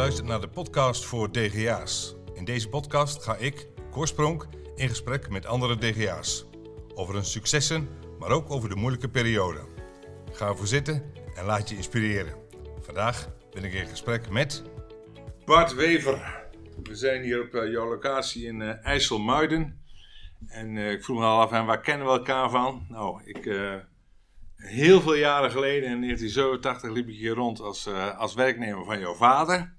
Luister naar de podcast voor DGA's. In deze podcast ga ik, Korspronk, in gesprek met andere DGA's. Over hun successen, maar ook over de moeilijke periode. Ga ervoor zitten en laat je inspireren. Vandaag ben ik in gesprek met... Bart Wever. We zijn hier op eh, jouw locatie in eh, IJsselmuiden. En eh, ik vroeg me al af, waar kennen we elkaar van? Nou, ik... heel veel jaren geleden, in 1987, liep ik hier rond als, als werknemer van jouw vader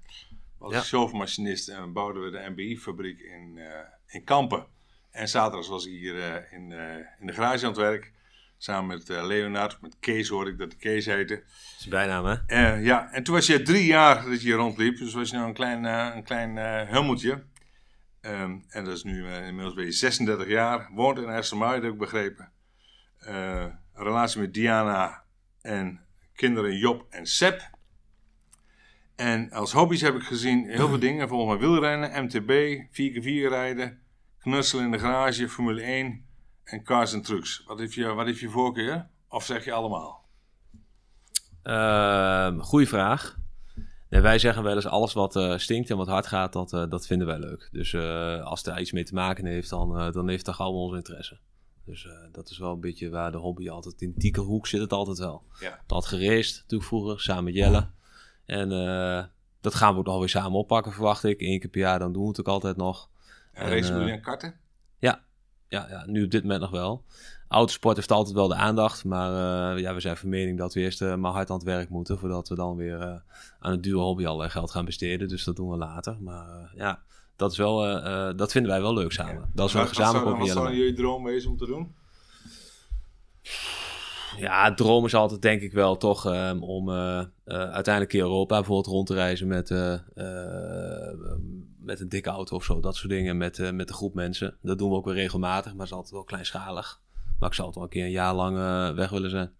was ik en bouwden we de MBI-fabriek in, eh, in Kampen. En zaterdags was ik hier eh, in, eh, in de garage aan het werk. Samen met Leonard, met Kees hoorde ik dat de Kees heette. Dat is bijnaam, hè? ja, en toen was je drie jaar dat je hier rondliep. Dus was je nou een klein, uh, een klein hummeltje. Ehm, en dat is nu inmiddels ben je 36 jaar. Woont in IJsselmuiden, heb ik begrepen. relatie met Diana en kinderen Job en Sep. En als hobby's heb ik gezien heel veel dingen. Volgens mij wielrennen, MTB, 4x4 rijden, knutselen in de garage, Formule 1 en cars en trucks. Wat heeft je, wat heeft je voorkeur? Of zeg je allemaal? Uh, goeie vraag. Nee, wij zeggen wel eens alles wat eh, stinkt en wat hard gaat, dat, eh, dat vinden wij leuk. Dus eh, als daar iets mee te maken heeft, dan, dan heeft dat allemaal onze interesse. Dus dat is wel een beetje waar de hobby altijd in dieke hoek zit het altijd wel. Ja. Dat gereest natuurlijk vroeger, samen met Jelle. En eh, dat gaan we ook nog weer samen oppakken, verwacht ik. Eén keer per jaar, dan doen we het ook altijd nog. En, en eh, jullie karten? Ja, ja, ja, nu op dit moment nog wel. Autosport heeft altijd wel de aandacht, maar eh, ja, we zijn van mening dat we eerst uh, maar hard aan het werk moeten voordat we dan weer aan het duur hobby al geld gaan besteden. Dus dat doen we later. Maar ja, dat, is wel, dat vinden wij wel leuk samen. Dat is wel gezamenlijk Wat zou jullie droom wezen om te doen? Ja, droom is altijd denk ik wel toch ehm, om eh, uiteindelijk in Europa bijvoorbeeld rond te reizen met, eh, eh, met een dikke auto of zo. Dat soort dingen met, met een groep mensen. Dat doen we ook weer regelmatig, maar is altijd wel kleinschalig. Maar ik zou het wel een keer een jaar lang weg willen zijn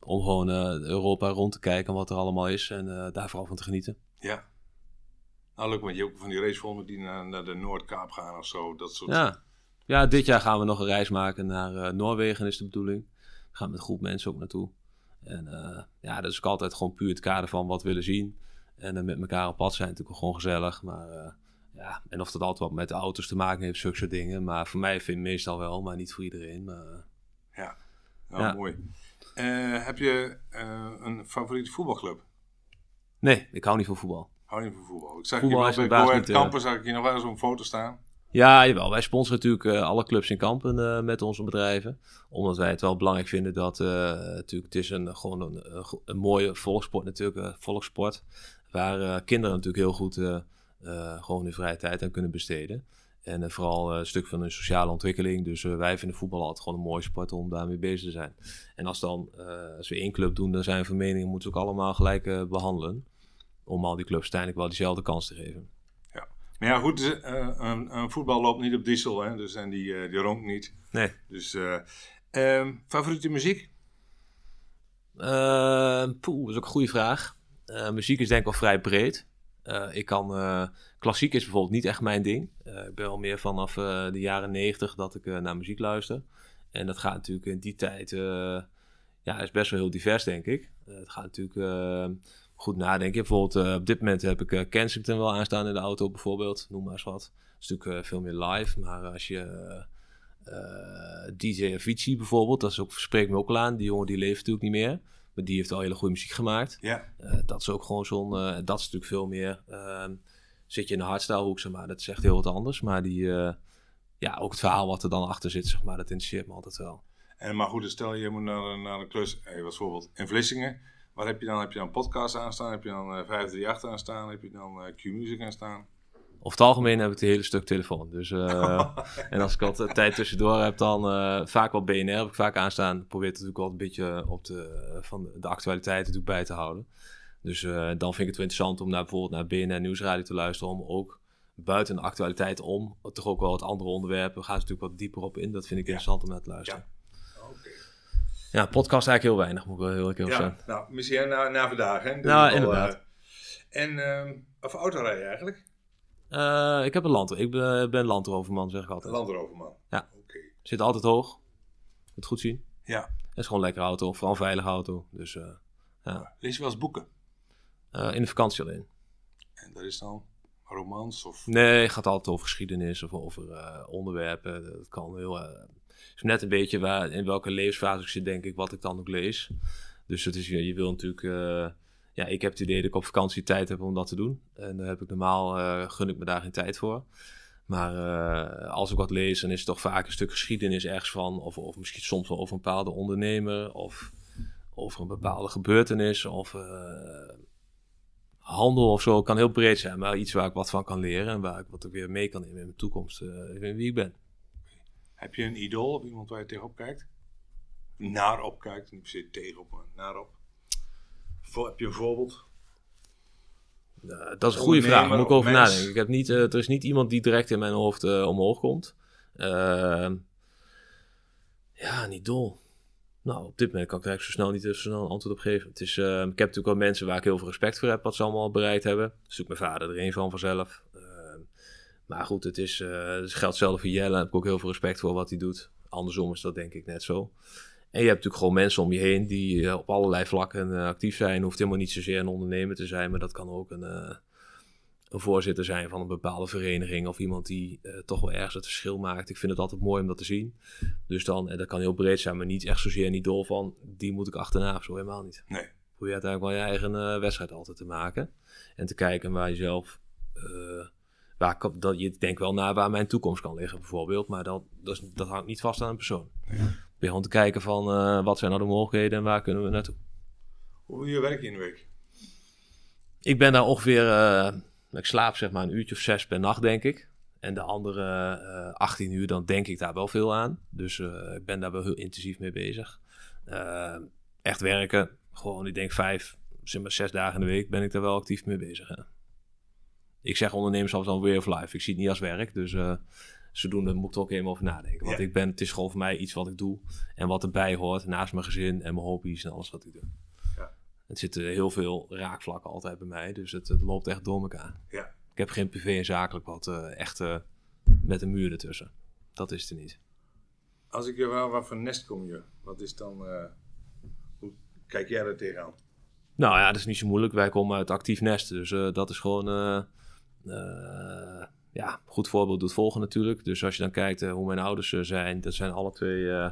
om gewoon Europa rond te kijken wat er allemaal is en daar vooral van te genieten. Ja. Nou, leuk, want je ook van die racevormen die naar, naar de Noordkaap gaan of zo, dat soort... Ja. ja, dit jaar gaan we nog een reis maken naar Noorwegen is de bedoeling. We gaan met een groep mensen ook naartoe. En eh, ja, dat is ook altijd gewoon puur het kader van wat willen zien. En met elkaar op pad zijn natuurlijk gewoon gezellig. Maar eh, ja, en of dat altijd wat met de auto's te maken heeft, zulke soort dingen. Maar voor mij vind ik meestal wel, maar niet voor iedereen. Maar... Eh, ja, nou, mooi. heb je een favoriete voetbalclub? Nee, ik hou niet van voetbal. Hou niet van voetbal. Ik zag voetbal hier ik bij Go Campus zag ik hier nog wel eens op een foto staan. Ja, jawel. Wij sponsoren natuurlijk eh, alle clubs in Kampen eh, met onze bedrijven. Omdat wij het wel belangrijk vinden dat eh, natuurlijk, het is een, gewoon een, mooie volkssport natuurlijk, volkssport. Waar kinderen natuurlijk heel goed gewoon hun vrije tijd aan kunnen besteden. En vooral een stuk van hun sociale ontwikkeling. Dus wij vinden voetbal altijd gewoon een mooie sport om daarmee bezig te zijn. En als, dan, als we één club doen, dan zijn we van mening, moeten we ook allemaal gelijk behandelen. Om al die clubs uiteindelijk wel diezelfde kans te geven ja, goed, eh, een, een, voetbal loopt niet op diesel, hè, dus, en die, uh, die ronkt niet. Nee. Dus, um, favoriete muziek? Ehm, poeh, dat is ook een goede vraag. muziek is denk ik wel vrij breed. ik kan, klassiek is bijvoorbeeld niet echt mijn ding. ik ben wel meer vanaf de jaren negentig dat ik naar muziek luister. En dat gaat natuurlijk in die tijd, ja, is best wel heel divers, denk ik. het gaat natuurlijk ehm, goed nadenken. Bijvoorbeeld, eh, op dit moment heb ik uh, Kensington wel aanstaan in de auto, bijvoorbeeld. Noem maar eens wat. Dat is natuurlijk eh, veel meer live, maar als je. DJ Avicii bijvoorbeeld, dat is ook, spreekt me ook al aan. Die jongen die leeft natuurlijk niet meer. Maar die heeft al hele goede muziek gemaakt. Ja. dat is ook gewoon zo'n. dat is natuurlijk veel meer. Ehm, zit je in de hardstyle zeg maar. Dat zegt heel wat anders. Maar die. ja, ook het verhaal wat er dan achter zit, zeg maar. Dat interesseert me altijd wel. En maar goed, dus stel je moet naar, naar een klus, Hij was in Vlissingen. Wat heb je dan? Heb je dan podcast aanstaan? Heb je dan 538 eh, aanstaan? Heb je dan eh, Q-Music aanstaan? Of het algemeen heb ik een hele stuk telefoon. Dus, eh, en als ik wat tijd tussendoor heb, dan vaak wel BNR heb ik vaak aanstaan. Probeer het natuurlijk wel een beetje op de, van de actualiteit natuurlijk bij te houden. Dus dan vind ik het wel interessant om naar, bijvoorbeeld naar BNR Nieuwsradio te luisteren. Om ook buiten de actualiteit om, toch ook wel wat andere onderwerpen. We gaan ze natuurlijk wat dieper op in. Dat vind ik interessant om naar te luisteren. Ja, podcast eigenlijk heel weinig, moet ik wel heel erg ja, zijn. Nou, misschien na, na vandaag. Hè? Dat nou, inderdaad. Eh, en, ehm, of autorijden eigenlijk? Eh, ik, heb een land, ik ben, ben landroverman, zeg ik altijd. Landroverman? Ja. Oké. Zit altijd hoog. Het goed zien. Ja. Het is gewoon lekker lekkere auto, vooral een veilige auto. Dus, eh, ja. Lees je wel eens boeken? in de vakantie alleen. En dat is dan romans? Of... Nee, het gaat altijd over geschiedenis of over onderwerpen. Dat kan heel is net een beetje waar, in welke levensfase ik zit, denk ik, wat ik dan ook lees. Dus het is, je, wil natuurlijk. Eh, ja, ik heb het idee dat ik op vakantie tijd heb om dat te doen. En daar heb ik normaal, eh, gun ik me daar geen tijd voor. Maar eh, als ik wat lees, dan is het toch vaak een stuk geschiedenis ergens van. Of, of misschien soms wel over een bepaalde ondernemer. Of over een bepaalde gebeurtenis. Of handel of zo. kan heel breed zijn, maar iets waar ik wat van kan leren. En waar ik wat ook weer mee kan nemen in mijn toekomst. in wie ik ben. Heb je een idool of iemand waar je tegenop kijkt? Naar op kijkt, niet per se tegenop, maar naar op. Voor, heb je een voorbeeld? Eh, dat is een goede vraag, moet ik over nadenken. Ik heb niet, eh, er is niet iemand die direct in mijn hoofd eh, omhoog komt. Ehm, ja, niet dol. Nou, op dit moment kan ik eigenlijk zo snel niet zo snel een antwoord op geven. Het is, ehm, ik heb natuurlijk wel mensen waar ik heel veel respect voor heb, wat ze allemaal bereid hebben. Zoek mijn vader er een van vanzelf. Maar goed, het, is, uh, het geldt zelf voor Jelle. Heb ik ook heel veel respect voor wat hij doet. Andersom is dat denk ik net zo. En je hebt natuurlijk gewoon mensen om je heen die eh, op allerlei vlakken eh, actief zijn. Hoeft helemaal niet zozeer een ondernemer te zijn, maar dat kan ook een, een voorzitter zijn van een bepaalde vereniging. Of iemand die toch wel ergens het verschil maakt. Ik vind het altijd mooi om dat te zien. Dus dan, en dat kan heel breed zijn, maar niet echt zozeer niet dol van die moet ik achterna of zo. Helemaal niet. Nee. Probeer uiteindelijk wel je eigen wedstrijd altijd te maken. En te kijken waar je zelf waar dat, je denkt wel naar waar mijn toekomst kan liggen bijvoorbeeld, maar dat, dat, hangt niet vast aan een persoon. Ja. Ben te kijken van eh, wat zijn nou de mogelijkheden en waar kunnen we naartoe. Hoe je werk in de week? Ik ben daar ongeveer, eh, ik slaap zeg maar een uurtje of zes per nacht denk ik. En de andere 18 eh, uur, dan denk ik daar wel veel aan. Dus ik ben daar wel heel intensief mee bezig. echt werken, gewoon ik denk vijf, zeg maar zes dagen in de week ben ik daar wel actief mee bezig ik zeg ondernemers zelfs dan way of life. Ik zie het niet als werk. Dus eh, doen het, moet ik er ook even over nadenken. Want ik ben, het is gewoon voor mij iets wat ik doe. En wat erbij hoort. Naast mijn gezin en mijn hobby's en alles wat ik doe. Ja. Het zitten eh, heel veel raakvlakken altijd bij mij. Dus het, loopt echt door elkaar. Ja. Ik heb geen privé en zakelijk wat uh, echt met een muur ertussen. Dat is het er niet. Als ik je wel wat voor nest kom je, wat is dan... hoe kijk jij er tegenaan? Nou ja, dat is niet zo moeilijk. Wij komen uit actief nest. Dus dat is gewoon eh, ja, goed voorbeeld doet volgen natuurlijk. Dus als je dan kijkt eh, hoe mijn ouders eh, zijn, dat zijn alle twee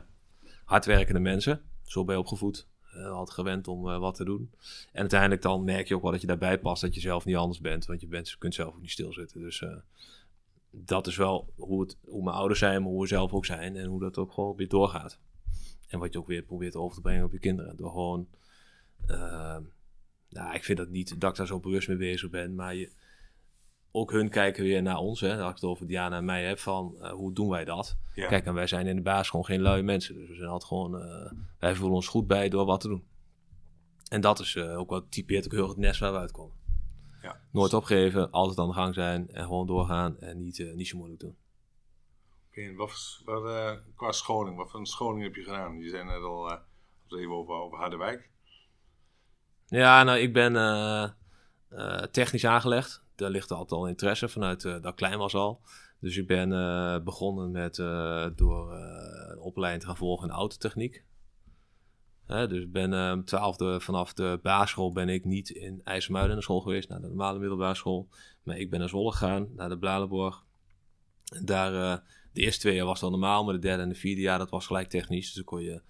hardwerkende mensen. Zo ben je opgevoed. Uh, had gewend om wat te doen. En uiteindelijk dan merk je ook wel dat je daarbij past, dat je zelf niet anders bent, want je bent, kunt zelf ook niet stilzitten. Dus dat is wel hoe, het, hoe mijn ouders zijn, maar hoe we zelf ook zijn en hoe dat ook gewoon weer doorgaat. En wat je ook weer probeert over te brengen op je kinderen. Door gewoon, nou, ik vind dat niet dat ik daar zo bewust mee bezig ben, maar je, ook hun kijken weer naar ons. Hè, als ik het over Diana en mij heb, van eh, hoe doen wij dat? Kijk, en wij zijn in de baas gewoon geen luie mensen. Dus we zijn altijd gewoon, eh, wij voelen ons goed bij door wat te doen. En dat is eh, ook wat typeert ook heel het nest waar we uitkomen. Ja. Nooit opgeven, altijd aan de gang zijn en gewoon doorgaan en niet, niet zo moeilijk doen. Oké, wat, wat qua scholing, wat voor een scholing heb je gedaan? Je zijn net al even over, over Harderwijk. Ja, nou, ik ben technisch aangelegd daar ligt altijd al interesse vanuit eh, dat klein was al. Dus ik ben eh, begonnen met eh, door een opleiding te gaan volgen in autotechniek. Hè, dus ik ben twaalfde vanaf de basisschool ben ik niet in IJsselmuiden naar school geweest, naar de normale middelbare school. Maar ik ben naar Zwolle gegaan, naar de Bladenborg. Daar, de eerste twee jaar was dan normaal, maar de derde en de vierde jaar dat was gelijk technisch. Dus dan kon je,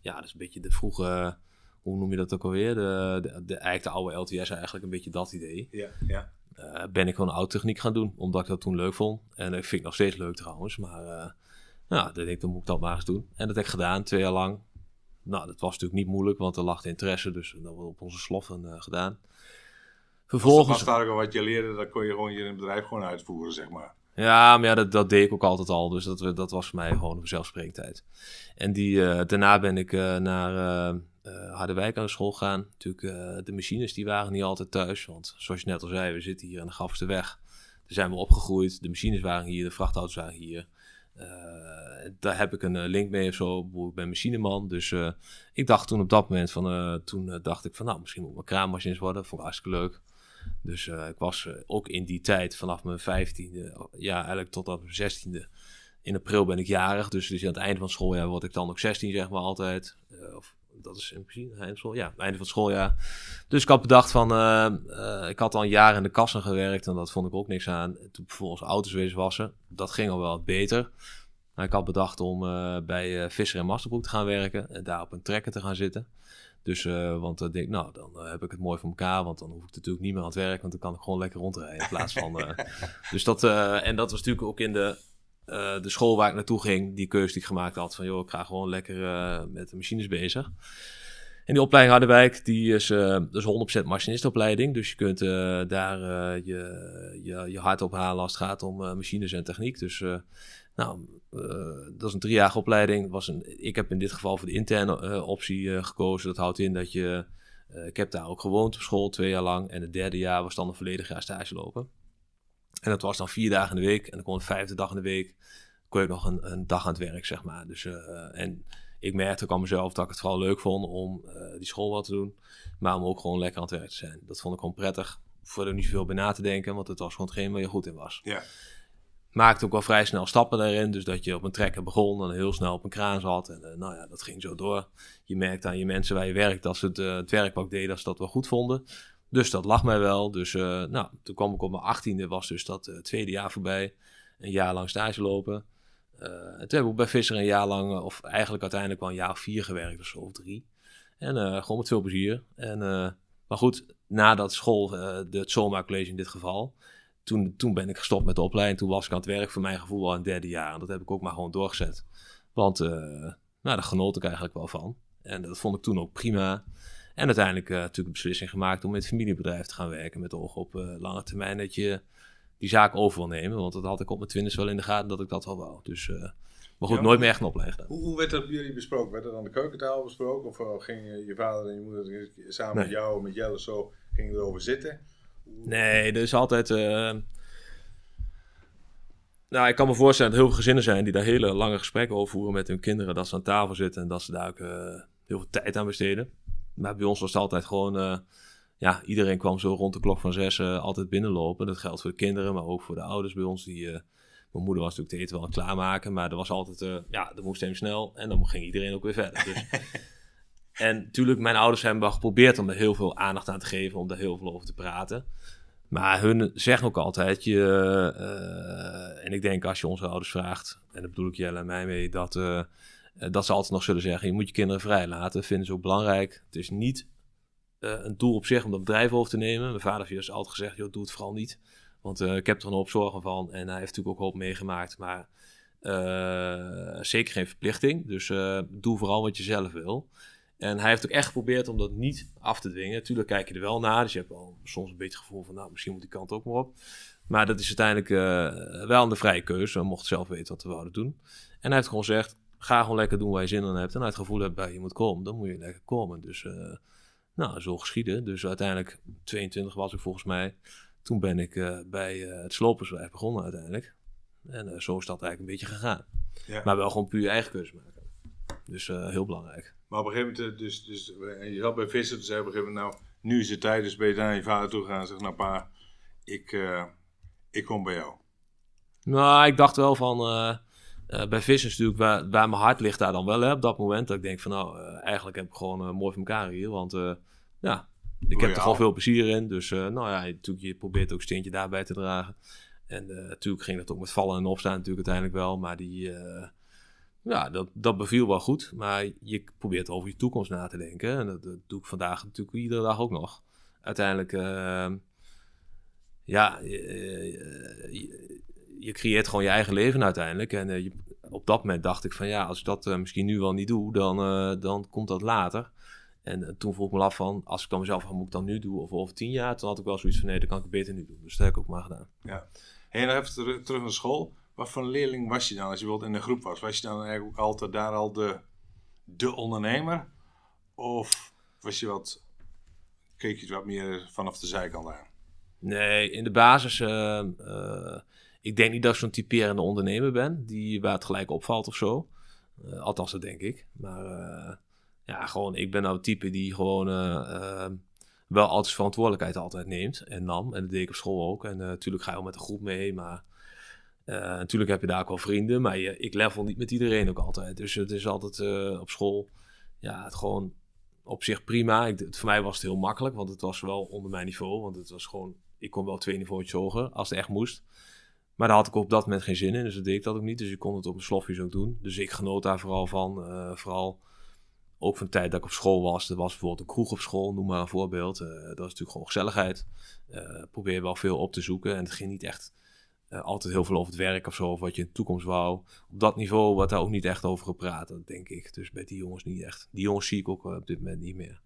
ja, dat is een beetje de vroege hoe noem je dat ook alweer? De, de, de, eigenlijk de oude LTS eigenlijk een beetje dat idee. Ja, ja. Eh, ben ik gewoon oude techniek gaan doen, omdat ik dat toen leuk vond. En ik vind nog steeds leuk trouwens, maar uh, eh, nou, dat denk ik, dan moet ik dat maar eens doen. En dat heb ik gedaan, twee jaar lang. Nou, dat was natuurlijk niet moeilijk, want er lag interesse, dus dat wordt op onze sloffen eh, gedaan. Vervolgens... Als dat wat je leerde, dat kon je gewoon je in bedrijf gewoon uitvoeren, zeg maar. Ja, maar ja, dat, dat deed ik ook altijd al, dus dat, dat was voor mij gewoon een zelfsprekendheid. En die, daarna ben ik naar uh, eh, Harderwijk aan de school gaan. Natuurlijk, eh, de machines die waren niet altijd thuis. Want zoals je net al zei, we zitten hier aan de Gafste weg. Daar zijn we opgegroeid. De machines waren hier, de vrachtauto's waren hier. Eh, daar heb ik een link mee of zo. Ik ben machineman. Dus ik dacht toen op dat moment van... toen dacht ik van, nou, misschien moet ik mijn kraanmachines worden. Vond ik hartstikke leuk. Dus ik was ook in die tijd, vanaf mijn vijftiende... Ja, eigenlijk tot aan mijn zestiende... In april ben ik jarig, dus, dus aan het einde van schooljaar word ik dan ook 16, zeg maar altijd. of dat is in principe eindschool. Ja, einde van het schooljaar. Dus ik had bedacht van, eh, eh, ik had al een jaar in de kassen gewerkt en dat vond ik ook niks aan. Toen vervolgens auto's wezen wassen, dat ging al wel wat beter. Maar ik had bedacht om eh, bij Visser en Masterbroek te gaan werken en daar op een trekker te gaan zitten. Dus, want dan denk ik, nou, dan heb ik het mooi voor elkaar, want dan hoef ik natuurlijk niet meer aan het werk, want dan kan ik gewoon lekker rondrijden in plaats van... dus dat, en dat was natuurlijk ook in de eh, de school waar ik naartoe ging, die keuze die ik gemaakt had. Van joh, ik ga gewoon lekker eh, met de machines bezig. En die opleiding Harderwijk, die is, uh, eh, 100% dus machinistopleiding. Dus je kunt daar je, je, je hart ophalen als het gaat om machines en techniek. Dus nou, dat is een driejarige opleiding. Was een, ik heb in dit geval voor de interne optie gekozen. Dat houdt in dat je... ik heb daar ook gewoond op school, twee jaar lang. En het derde jaar was dan een volledig jaar stage lopen. En dat was dan vier dagen in de week. En dan kon de vijfde dag in de week kon ik nog een, een dag aan het werk, zeg maar. Dus, eh, en ik merkte ook aan mezelf dat ik het vooral leuk vond om eh, die school wat te doen. Maar om ook gewoon lekker aan het werk te zijn. Dat vond ik gewoon prettig. er niet veel bij na te denken, want het was gewoon hetgeen waar je goed in was. Ja. Maakte ook wel vrij snel stappen daarin. Dus dat je op een trekker begon en heel snel op een kraan zat. En eh, nou ja, dat ging zo door. Je merkte aan je mensen waar je werkt dat ze het, het werk deden, dat ze dat wel goed vonden. Dus dat lag mij wel. Dus eh, nou, toen kwam ik op mijn achttiende, was dus dat eh, tweede jaar voorbij. Een jaar lang stage lopen. Eh, toen heb ik bij Visser een jaar lang, of eigenlijk uiteindelijk wel een jaar of vier gewerkt of zo, of drie. En gewoon met veel plezier. En, maar goed, na dat school, de, het College in dit geval, toen, toen ben ik gestopt met de opleiding. Toen was ik aan het werk voor mijn gevoel al een derde jaar. En dat heb ik ook maar gewoon doorgezet. Want nou, daar genoot ik eigenlijk wel van. En dat vond ik toen ook prima. En uiteindelijk uh, natuurlijk de beslissing gemaakt om met het familiebedrijf te gaan werken. Met oog op eh, lange termijn dat je die zaak over wil nemen. Want dat had ik op mijn twintig wel in de gaten dat ik dat wel wou. Dus, uh, maar goed, nooit meer echt een opleggen. Hoe, werd dat bij jullie besproken? Werd dat aan de keukentafel besproken? Of gingen je vader en je moeder samen met jou en met Jelle zo gingen erover zitten? Nee, er is altijd... Nou, ik kan me voorstellen dat heel veel gezinnen zijn die daar hele lange gesprekken over voeren met hun kinderen. Dat ze aan tafel zitten en dat ze daar ook heel veel tijd aan besteden. Maar bij ons was het altijd gewoon, eh, ja, iedereen kwam zo rond de klok van zes eh, altijd binnenlopen. Dat geldt voor de kinderen, maar ook voor de ouders bij ons. Die, eh, mijn moeder was natuurlijk te eten wel aan het klaarmaken, maar er was altijd, ja, dat moest even snel en dan ging iedereen ook weer verder. Dus, en natuurlijk, mijn ouders hebben wel geprobeerd om er heel veel aandacht aan te geven, om er heel veel over te praten. Maar hun zeggen ook altijd, je, en ik denk als je onze ouders vraagt, en dat bedoel ik jij en mij mee, dat eh, dat ze altijd nog zullen zeggen: je moet je kinderen vrijlaten. Vinden ze ook belangrijk. Het is niet eh, een doel op zich om dat bedrijf over te nemen. Mijn vader heeft altijd gezegd: joh, doe het vooral niet. Want eh, ik heb er een hoop zorgen van. En hij heeft natuurlijk ook hoop meegemaakt. Maar zeker geen verplichting. Dus doe vooral wat je zelf wil. En hij heeft ook echt geprobeerd om dat niet af te dwingen. Tuurlijk kijk je er wel naar. Dus je hebt al soms een beetje het gevoel van: nou, misschien moet die kant ook maar op. Maar dat is uiteindelijk wel een vrije keuze. we mocht zelf weten wat we wilden doen. En hij heeft gewoon gezegd: ga gewoon lekker doen waar je zin in hebt. En uit het gevoel hebt, bij je moet komen, dan moet je lekker komen. Dus eh, nou, zo geschieden. Dus uiteindelijk, 22 was ik volgens mij. Toen ben ik eh, bij eh, het Sloperswijf begonnen uiteindelijk. En zo is dat eigenlijk een beetje gegaan. Ja. Maar wel gewoon puur je eigen keuze maken. Dus heel belangrijk. Maar op een gegeven moment, dus, dus, je zat bij vissen dus zei op een gegeven moment, nou, nu is het tijd, dus ben je naar je vader toe gaan en zeg, nou pa, ik, ik kom bij jou. Nou, ik dacht wel van, eh, bij vis is natuurlijk waar, waar, mijn hart ligt daar dan wel hè, op dat moment. Dat ik denk van nou, eh, eigenlijk heb ik gewoon eh, mooi van elkaar hier. Want ja, ik heb er gewoon veel plezier in. Dus nou ja, natuurlijk, je probeert ook steentje daarbij te dragen. En natuurlijk ging dat ook met vallen en opstaan natuurlijk uiteindelijk wel. Maar die, ja, dat, dat beviel wel goed. Maar je probeert over je toekomst na te denken. En dat, doe ik vandaag natuurlijk iedere dag ook nog. Uiteindelijk ja, je creëert gewoon je eigen leven uiteindelijk. En eh, je, op dat moment dacht ik van ja, als ik dat eh, misschien nu wel niet doe, dan, eh, dan komt dat later. En toen vroeg ik me af van, als ik dan mezelf van, moet ik dan nu doen of over tien jaar? Toen had ik wel zoiets van, nee, dat kan ik beter nu doen. Dus dat heb ik ook maar gedaan. Ja. Hey, dan even terug, terug naar school. Wat voor een leerling was je dan, als je bijvoorbeeld in de groep was? Was je dan eigenlijk ook altijd daar al de, de ondernemer? Of was je wat, keek je wat meer vanaf de zijkant aan? Nee, in de basis ik denk niet dat ik zo'n typerende ondernemer ben, die waar het gelijk opvalt of zo. Eh, althans, dat denk ik. Maar eh, ja, gewoon, ik ben nou het type die gewoon eh, wel altijd verantwoordelijkheid altijd neemt en nam. En dat deed ik op school ook. En natuurlijk ga je wel met een groep mee, maar natuurlijk heb je daar ook wel vrienden. Maar je, ik level niet met iedereen ook altijd. Dus het is altijd op school, ja, het gewoon op zich prima. Ik, het, voor mij was het heel makkelijk, want het was wel onder mijn niveau. Want het was gewoon, ik kon wel twee niveautjes hoger als het echt moest. Maar daar had ik op dat moment geen zin in, dus dat deed ik dat ook niet. Dus ik kon het op mijn slofjes ook doen. Dus ik genoot daar vooral van. Eh, vooral ook van de tijd dat ik op school was. Er was bijvoorbeeld een kroeg op school, noem maar een voorbeeld. Eh, dat was natuurlijk gewoon gezelligheid. Uh, probeer wel veel op te zoeken. En het ging niet echt altijd heel veel over het werk of zo, of wat je in de toekomst wou. Op dat niveau wordt daar ook niet echt over gepraat, denk ik. Dus bij die jongens niet echt. Die jongens zie ik ook op dit moment niet meer.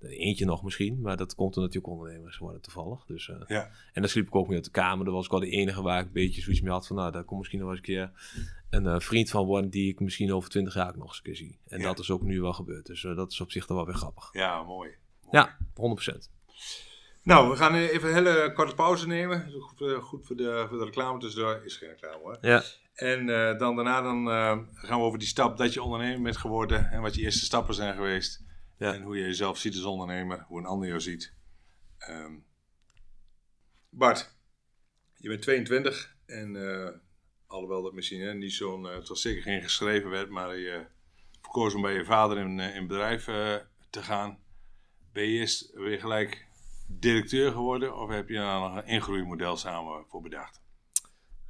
Eentje nog misschien, maar dat komt omdat natuurlijk ondernemers worden toevallig. Dus, eh. ja. En dan sliep ik ook mee op de kamer. Daar was ik wel de enige waar ik een beetje zoiets mee had van... nou, daar komt misschien nog eens een keer een eh, vriend van worden... die ik misschien over twintig jaar ook nog eens een keer zie. En dat is ook nu wel gebeurd. Dus eh, dat is op zich dan wel weer grappig. Ja, mooi. Ja, 100%. Nou, we gaan even een hele korte pauze nemen. Goed, voor, de, voor de reclame, dus daar is geen reclame hoor. Ja. En dan daarna dan, gaan we over die stap dat je ondernemer bent geworden en wat je eerste stappen zijn geweest. En hoe je jezelf ziet als ondernemer, hoe een ander jou ziet. Ehm, Bart, je bent 22 en uh, alhoewel dat misschien hè, niet zo'n, het eh, was zeker geen geschreven werd, maar je verkoos om bij je vader in, eh, in bedrijf te gaan. Ben je eerst weer gelijk directeur geworden of heb je daar nog een ingroeimodel samen voor bedacht?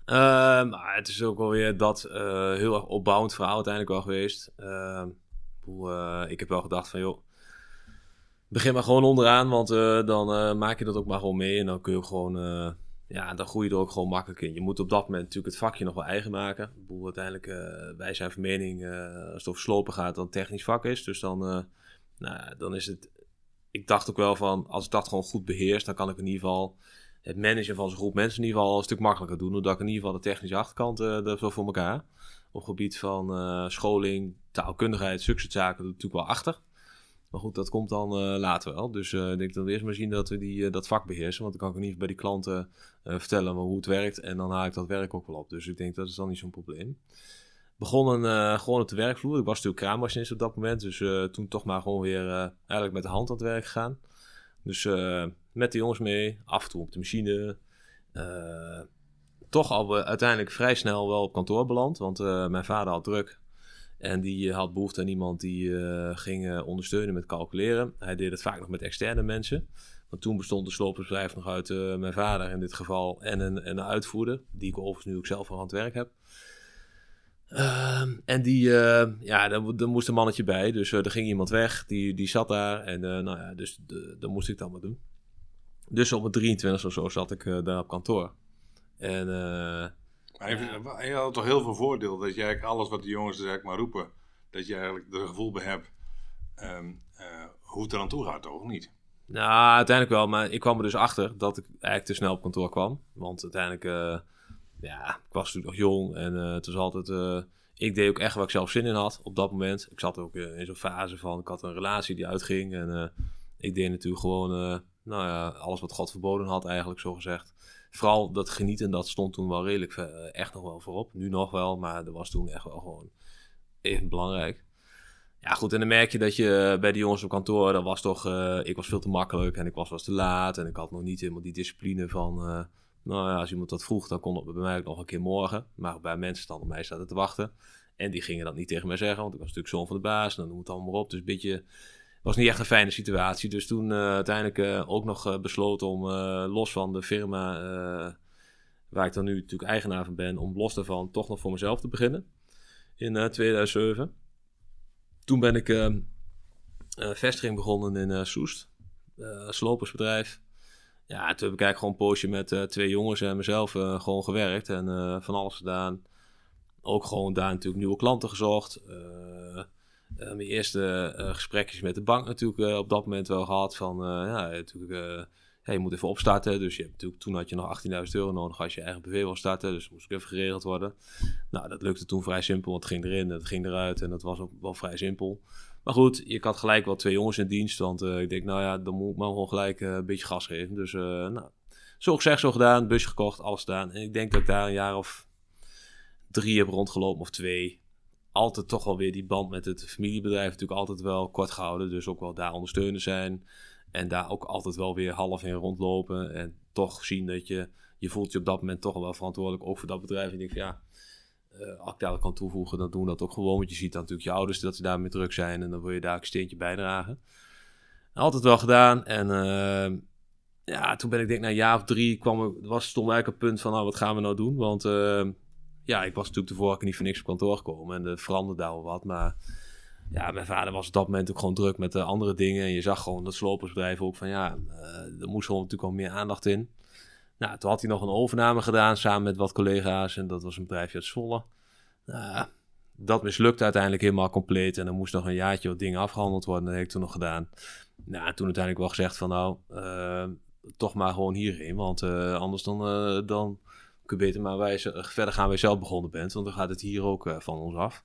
maar ehm, nou, het is ook wel weer dat heel erg opbouwend verhaal uiteindelijk wel geweest. Ehm, eh, ik heb wel gedacht van, joh, begin maar gewoon onderaan, want eh, dan eh, maak je dat ook maar gewoon mee. En dan kun je ook gewoon, ja, dan groei je er ook gewoon makkelijk in. Je moet op dat moment natuurlijk het vakje nog wel eigen maken. Boel, uiteindelijk, wij zijn van mening, als het over slopen gaat, dan technisch vak is. Dus dan, nou, dan is het, ik dacht ook wel van, als ik dat gewoon goed beheers, dan kan ik in ieder geval het managen van zo'n groep mensen in ieder geval een stuk makkelijker doen. Omdat ik in ieder geval de technische achterkant uh, zo voor elkaar op gebied van eh, scholing, taalkundigheid, succeszaken natuurlijk wel achter. Maar goed, dat komt dan eh, later wel. Dus eh, ik denk dat we eerst maar zien dat we die, dat vak beheersen. Want dan kan ik niet bij die klanten vertellen hoe het werkt. En dan haal ik dat werk ook wel op. Dus ik denk dat is dan niet zo'n probleem. Begonnen gewoon op de werkvloer. Ik was natuurlijk kraanmachinist op dat moment. Dus toen toch maar gewoon weer eigenlijk met de hand aan het werk gegaan. Dus met de jongens mee, af en toe op de machine toch al eh, uiteindelijk vrij snel wel op kantoor beland. Want eh, mijn vader had druk. En die eh, had behoefte aan iemand die ging ondersteunen met calculeren. Hij deed het vaak nog met externe mensen. Want toen bestond de sloopbedrijf nog uit mijn vader in dit geval en een, een uitvoerder, die ik overigens nu ook zelf aan het werk heb. Ehm, en die, ja, daar moest een mannetje bij. Dus er ging iemand weg, die, die zat daar. En nou ja, dus dat moest ik dan maar doen. Dus op mijn 23 of zo zat ik daar op kantoor. En, eh, maar hij, had toch heel veel voordeel dat je eigenlijk alles wat de jongens dus maar roepen, dat je eigenlijk er gevoel bij hebt ehm, eh, hoe het er aan toe gaat, toch? niet? Nou, uiteindelijk wel. Maar ik kwam er dus achter dat ik eigenlijk te snel op kantoor kwam. Want uiteindelijk, eh, ja, ik was natuurlijk nog jong. En uh, het was altijd, ik deed ook echt wat ik zelf zin in had op dat moment. Ik zat ook in zo'n fase van, ik had een relatie die uitging. En ik deed natuurlijk gewoon, nou ja, alles wat God verboden had eigenlijk, zo gezegd vooral dat genieten, dat stond toen wel redelijk eh, echt nog wel voorop. Nu nog wel, maar dat was toen echt wel gewoon even belangrijk. Ja, goed, en dan merk je dat je eh, bij de jongens op kantoor, dat was toch, eh, ik was veel te makkelijk en ik was wel te laat en ik had nog niet helemaal die discipline van, nou ja, als iemand dat vroeg, dan kon dat bij mij ook nog een keer morgen. Maar bij mensen op mij zaten te wachten en die gingen dat niet tegen mij zeggen, want ik was natuurlijk zoon van de baas en nou, dan noem het allemaal op. Dus een beetje was niet echt een fijne situatie. Dus toen eh, uiteindelijk eh, ook nog eh, besloten om los van de firma waar ik dan nu natuurlijk eigenaar van ben, om los daarvan toch nog voor mezelf te beginnen in 2007. Toen ben ik ehm, vestiging begonnen in Soest, slopersbedrijf. Ja, toen heb ik eigenlijk gewoon een poosje met twee jongens en mezelf gewoon gewerkt en van alles gedaan. Ook gewoon daar natuurlijk nieuwe klanten gezocht. Eh, mijn eerste eh, gesprekjes met de bank natuurlijk eh, op dat moment wel gehad. Van ja, natuurlijk. je moet even opstarten. Dus je hebt natuurlijk, toen had je nog 18.000 euro nodig als je eigen BV wil starten. Dus moest ik even geregeld worden. Nou, dat lukte toen vrij simpel. Want het ging erin, het ging eruit en dat was ook wel vrij simpel. Maar goed, ik had gelijk wel twee jongens in dienst. Want ik denk, nou ja, dan moet ik maar gewoon gelijk een beetje gas geven. Dus uh, nou, zo gezegd, zo gedaan. Busje gekocht, alles gedaan. En ik denk dat ik daar een jaar of drie heb rondgelopen of twee altijd toch wel weer die band met het familiebedrijf natuurlijk altijd wel kort gehouden. Dus ook wel daar ondersteunen zijn. En daar ook altijd wel weer half in rondlopen. En toch zien dat je, je voelt je op dat moment toch wel verantwoordelijk ook voor dat bedrijf. En denk ja, uh, als ik kan toevoegen, dan doen we dat ook gewoon. Want je ziet dan natuurlijk je ouders dat ze daarmee druk zijn. En dan wil je daar een steentje bijdragen. Altijd wel gedaan. En eh, ja, toen ben ik denk na een jaar of drie kwam, was, stond eigenlijk een punt van nou, wat gaan we nou doen? Want... Uh, ja, ik was natuurlijk tevoren vorige niet voor niks op kantoor gekomen. En de veranderde daar wel wat. Maar ja, mijn vader was op dat moment ook gewoon druk met de eh, andere dingen. En je zag gewoon dat slopersbedrijf ook van ja, eh, er moest gewoon natuurlijk wel meer aandacht in. Nou, toen had hij nog een overname gedaan samen met wat collega's. En dat was een bedrijfje uit Zwolle. Nou, dat mislukte uiteindelijk helemaal compleet. En er moest nog een jaartje wat dingen afgehandeld worden. Dat heb ik toen nog gedaan. Nou, toen uiteindelijk wel gezegd van nou, eh, toch maar gewoon hierheen. Want anders dan, dan kun beter maar wij verder gaan wij zelf begonnen bent, want dan gaat het hier ook eh, van ons af.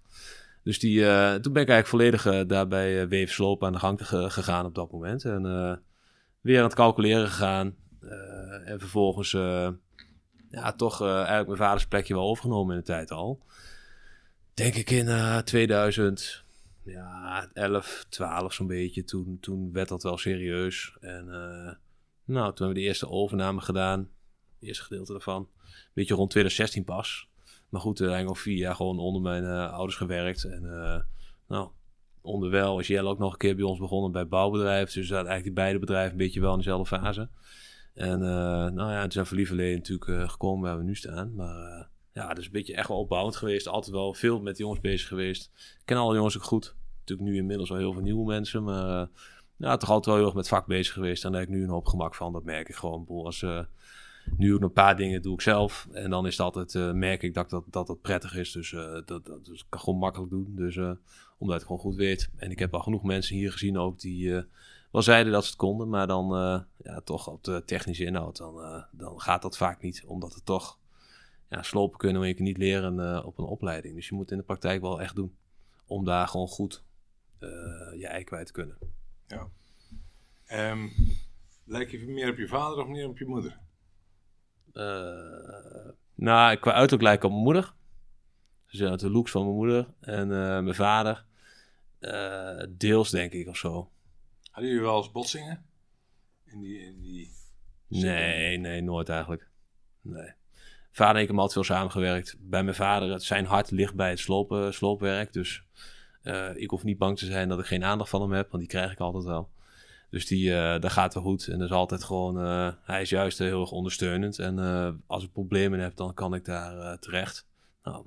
Dus die, eh, toen ben ik eigenlijk volledig eh, daarbij weefslopen WF aan de gang gegaan op dat moment. En weer aan het calculeren gegaan. en vervolgens ja, toch eigenlijk mijn vaders plekje wel overgenomen in de tijd al. Denk ik in 2011, ja, 12 zo'n beetje. Toen, toen werd dat wel serieus. En nou, toen hebben we de eerste overname gedaan. Het eerste gedeelte daarvan beetje rond 2016 pas. Maar goed, eigenlijk eh, al vier jaar gewoon onder mijn eh, ouders gewerkt. En eh, nou, onderwijl is Jelle ook nog een keer bij ons begonnen bij bouwbedrijf. Dus dat eigenlijk die beide bedrijven een beetje wel in dezelfde fase. En nou ja, is is liever lieverleden natuurlijk gekomen waar we nu staan. Maar ja, is een beetje echt wel opbouwend geweest. Altijd wel veel met de jongens bezig geweest. Ik ken alle jongens ook goed. Natuurlijk nu inmiddels wel heel veel nieuwe mensen, maar... Uh, ja, toch altijd wel heel erg met vak bezig geweest. En daar heb ik nu een hoop gemak van. Dat merk ik gewoon. Boel, als, nu ook een paar dingen doe ik zelf. En dan is dat het, uh, merk ik dat, dat dat, dat prettig is. Dus eh, dat, dat dus kan gewoon makkelijk doen. Dus eh, omdat het gewoon goed weet. En ik heb al genoeg mensen hier gezien ook die wel zeiden dat ze het konden. Maar dan ja, toch op de technische inhoud. Dan, dan gaat dat vaak niet. Omdat het toch ja, slopen kunnen we je niet leren op een opleiding. Dus je moet in de praktijk wel echt doen. Om daar gewoon goed je ei kwijt te kunnen. Ja. Um, ehm, lijk je meer op je vader of meer op je moeder? Eh, nou, qua uiterlijk lijken op mijn moeder. Dus ja, eh, de looks van mijn moeder en eh, mijn vader. deels, denk ik, of zo. Hadden jullie wel eens botsingen? In die, die... Nee, nee, nooit eigenlijk. Nee. Vader en ik hebben altijd veel samengewerkt. Bij mijn vader, zijn hart ligt bij het slopen, sloopwerk. Dus ik hoef niet bang te zijn dat ik geen aandacht van hem heb, want die krijg ik altijd wel. Dus die, uh, eh, dat gaat wel goed. En dat is altijd gewoon, eh, hij is juist heel erg ondersteunend. En eh, als ik problemen heb, dan kan ik daar terecht. Nou,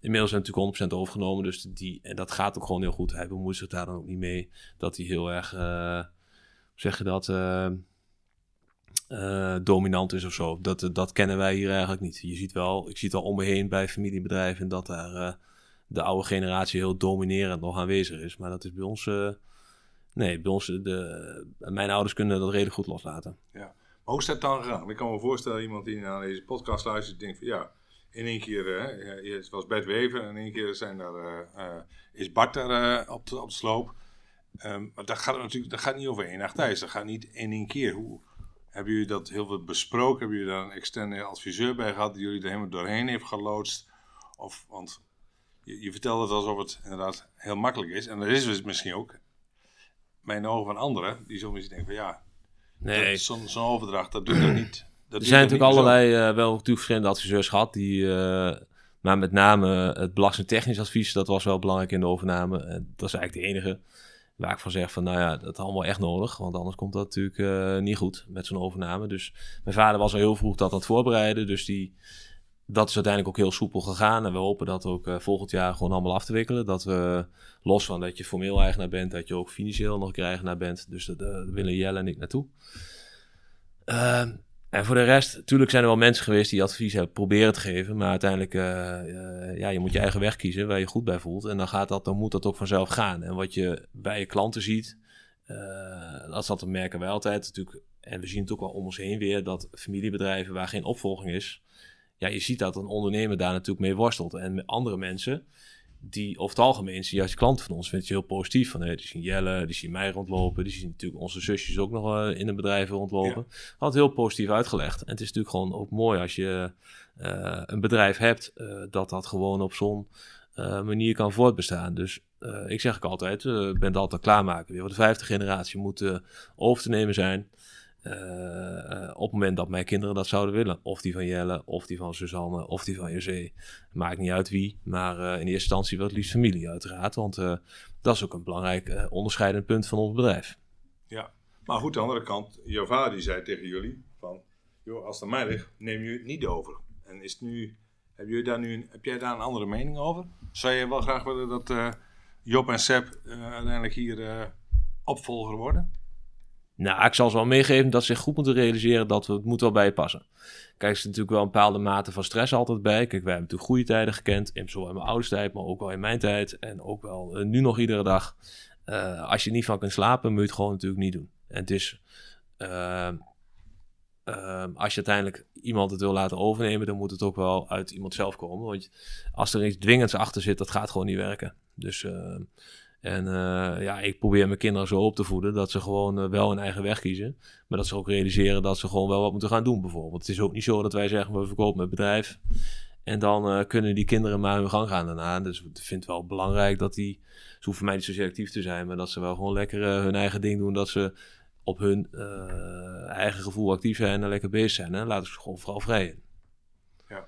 inmiddels zijn natuurlijk 100% overgenomen. Dus die, en dat gaat ook gewoon heel goed. Hij bemoeit zich daar dan ook niet mee. Dat hij heel erg, hoe zeg je dat, dominant is of zo. Dat, dat kennen wij hier eigenlijk niet. Je ziet wel, ik zie het al om me heen bij familiebedrijven. Dat daar de oude generatie heel dominerend nog aanwezig is. Maar dat is bij ons Nee, bij ons, de, eh, mijn ouders kunnen dat redelijk goed loslaten. Ja. Maar hoe is dat dan gegaan? Ik kan me voorstellen, iemand die naar deze podcast luistert, denkt van ja, in één keer, eh, het was Bert Weven, en in één keer zijn daar, eh, is Bart daar op, de, op de sloop. Ehm, maar dat gaat natuurlijk dat gaat niet over één nacht thuis, dat gaat niet in één keer. Hoe, hebben jullie dat heel veel besproken? Hebben jullie daar een externe adviseur bij gehad die jullie er helemaal doorheen heeft geloodst? Of, want je, je vertelt het alsof het inderdaad heel makkelijk is. En dat is het dus misschien ook mijn ogen van anderen, die soms denken van ja, nee. zo'n zo overdracht, dat doet dat niet. Dat er zijn natuurlijk allerlei eh, wel natuurlijk verschillende adviseurs gehad die... Eh, maar met name het belastingtechnisch advies, dat was wel belangrijk in de overname. En eh, dat is eigenlijk de enige waar ik van zeg van, nou ja, dat is allemaal echt nodig. Want anders komt dat natuurlijk niet goed met zo'n overname. Dus mijn vader was al heel vroeg dat aan het voorbereiden. Dus die dat is uiteindelijk ook heel soepel gegaan. En we hopen dat ook eh, volgend jaar gewoon allemaal af te wikkelen. Dat we, los van dat je formeel eigenaar bent, dat je ook financieel nog een eigenaar bent. Dus eh, daar willen Jelle en ik naartoe. Ehm, en voor de rest, natuurlijk zijn er wel mensen geweest die advies hebben proberen te geven. Maar uiteindelijk, eh, ja, je moet je eigen weg kiezen waar je goed bij voelt. En dan, gaat dat, dan moet dat ook vanzelf gaan. En wat je bij je klanten ziet, dat, dat merken wij altijd natuurlijk. En we zien het ook wel om ons heen weer, dat familiebedrijven waar geen opvolging is ja, je ziet dat een ondernemer daar natuurlijk mee worstelt. En met andere mensen, die over het algemeen, juist klanten van ons, vindt je heel positief. Van, hè, die zien Jelle, die zien mij rondlopen, die zien natuurlijk onze zusjes ook nog eh, in de bedrijven rondlopen. Ja. Had heel positief uitgelegd. En het is natuurlijk gewoon ook mooi als je eh, een bedrijf hebt eh, dat dat gewoon op zo'n manier kan voortbestaan. Dus ik zeg ook altijd, je ben het altijd klaarmaken. Weer voor de vijfde generatie moeten over te nemen zijn. Eh, eh, op het moment dat mijn kinderen dat zouden willen. Of die van Jelle, of die van Suzanne, of die van José. Maakt niet uit wie, maar eh, in eerste instantie wel het liefst familie uiteraard. Want dat is ook een belangrijk onderscheidend punt van ons bedrijf. Ja, maar goed, de andere kant. Jouw vader die zei tegen jullie van, joh, als het aan mij ligt, neem je het niet over. En is het nu, heb, je daar nu heb jij daar een andere mening over? Zou je wel graag willen dat Job en Seb uiteindelijk hier opvolger worden? Nou, ik zal ze wel meegeven dat ze zich goed moeten realiseren dat we, het moet wel bij je passen. Kijk, er is natuurlijk wel een bepaalde mate van stress altijd bij. Kijk, wij hebben natuurlijk goede tijden gekend, in, in mijn ouders tijd, maar ook wel in mijn tijd. En ook wel eh, nu nog iedere dag. Eh, als je niet van kunt slapen, moet je het gewoon natuurlijk niet doen. En het is, ehm, ehm, als je uiteindelijk iemand het wil laten overnemen, dan moet het ook wel uit iemand zelf komen. Want als er iets dwingends achter zit, dat gaat gewoon niet werken. Dus ehm, en eh, ja, ik probeer mijn kinderen zo op te voeden dat ze gewoon eh, wel hun eigen weg kiezen. Maar dat ze ook realiseren dat ze gewoon wel wat moeten gaan doen bijvoorbeeld. Het is ook niet zo dat wij zeggen, we verkopen met bedrijf. En dan eh, kunnen die kinderen maar hun gang gaan daarna. Dus ik vind het wel belangrijk dat die... Ze hoeven mij niet zo selectief te zijn, maar dat ze wel gewoon lekker hun eigen ding doen. Dat ze op hun eigen gevoel actief zijn en lekker bezig zijn. En Laten ze gewoon vooral vrij in. Ja.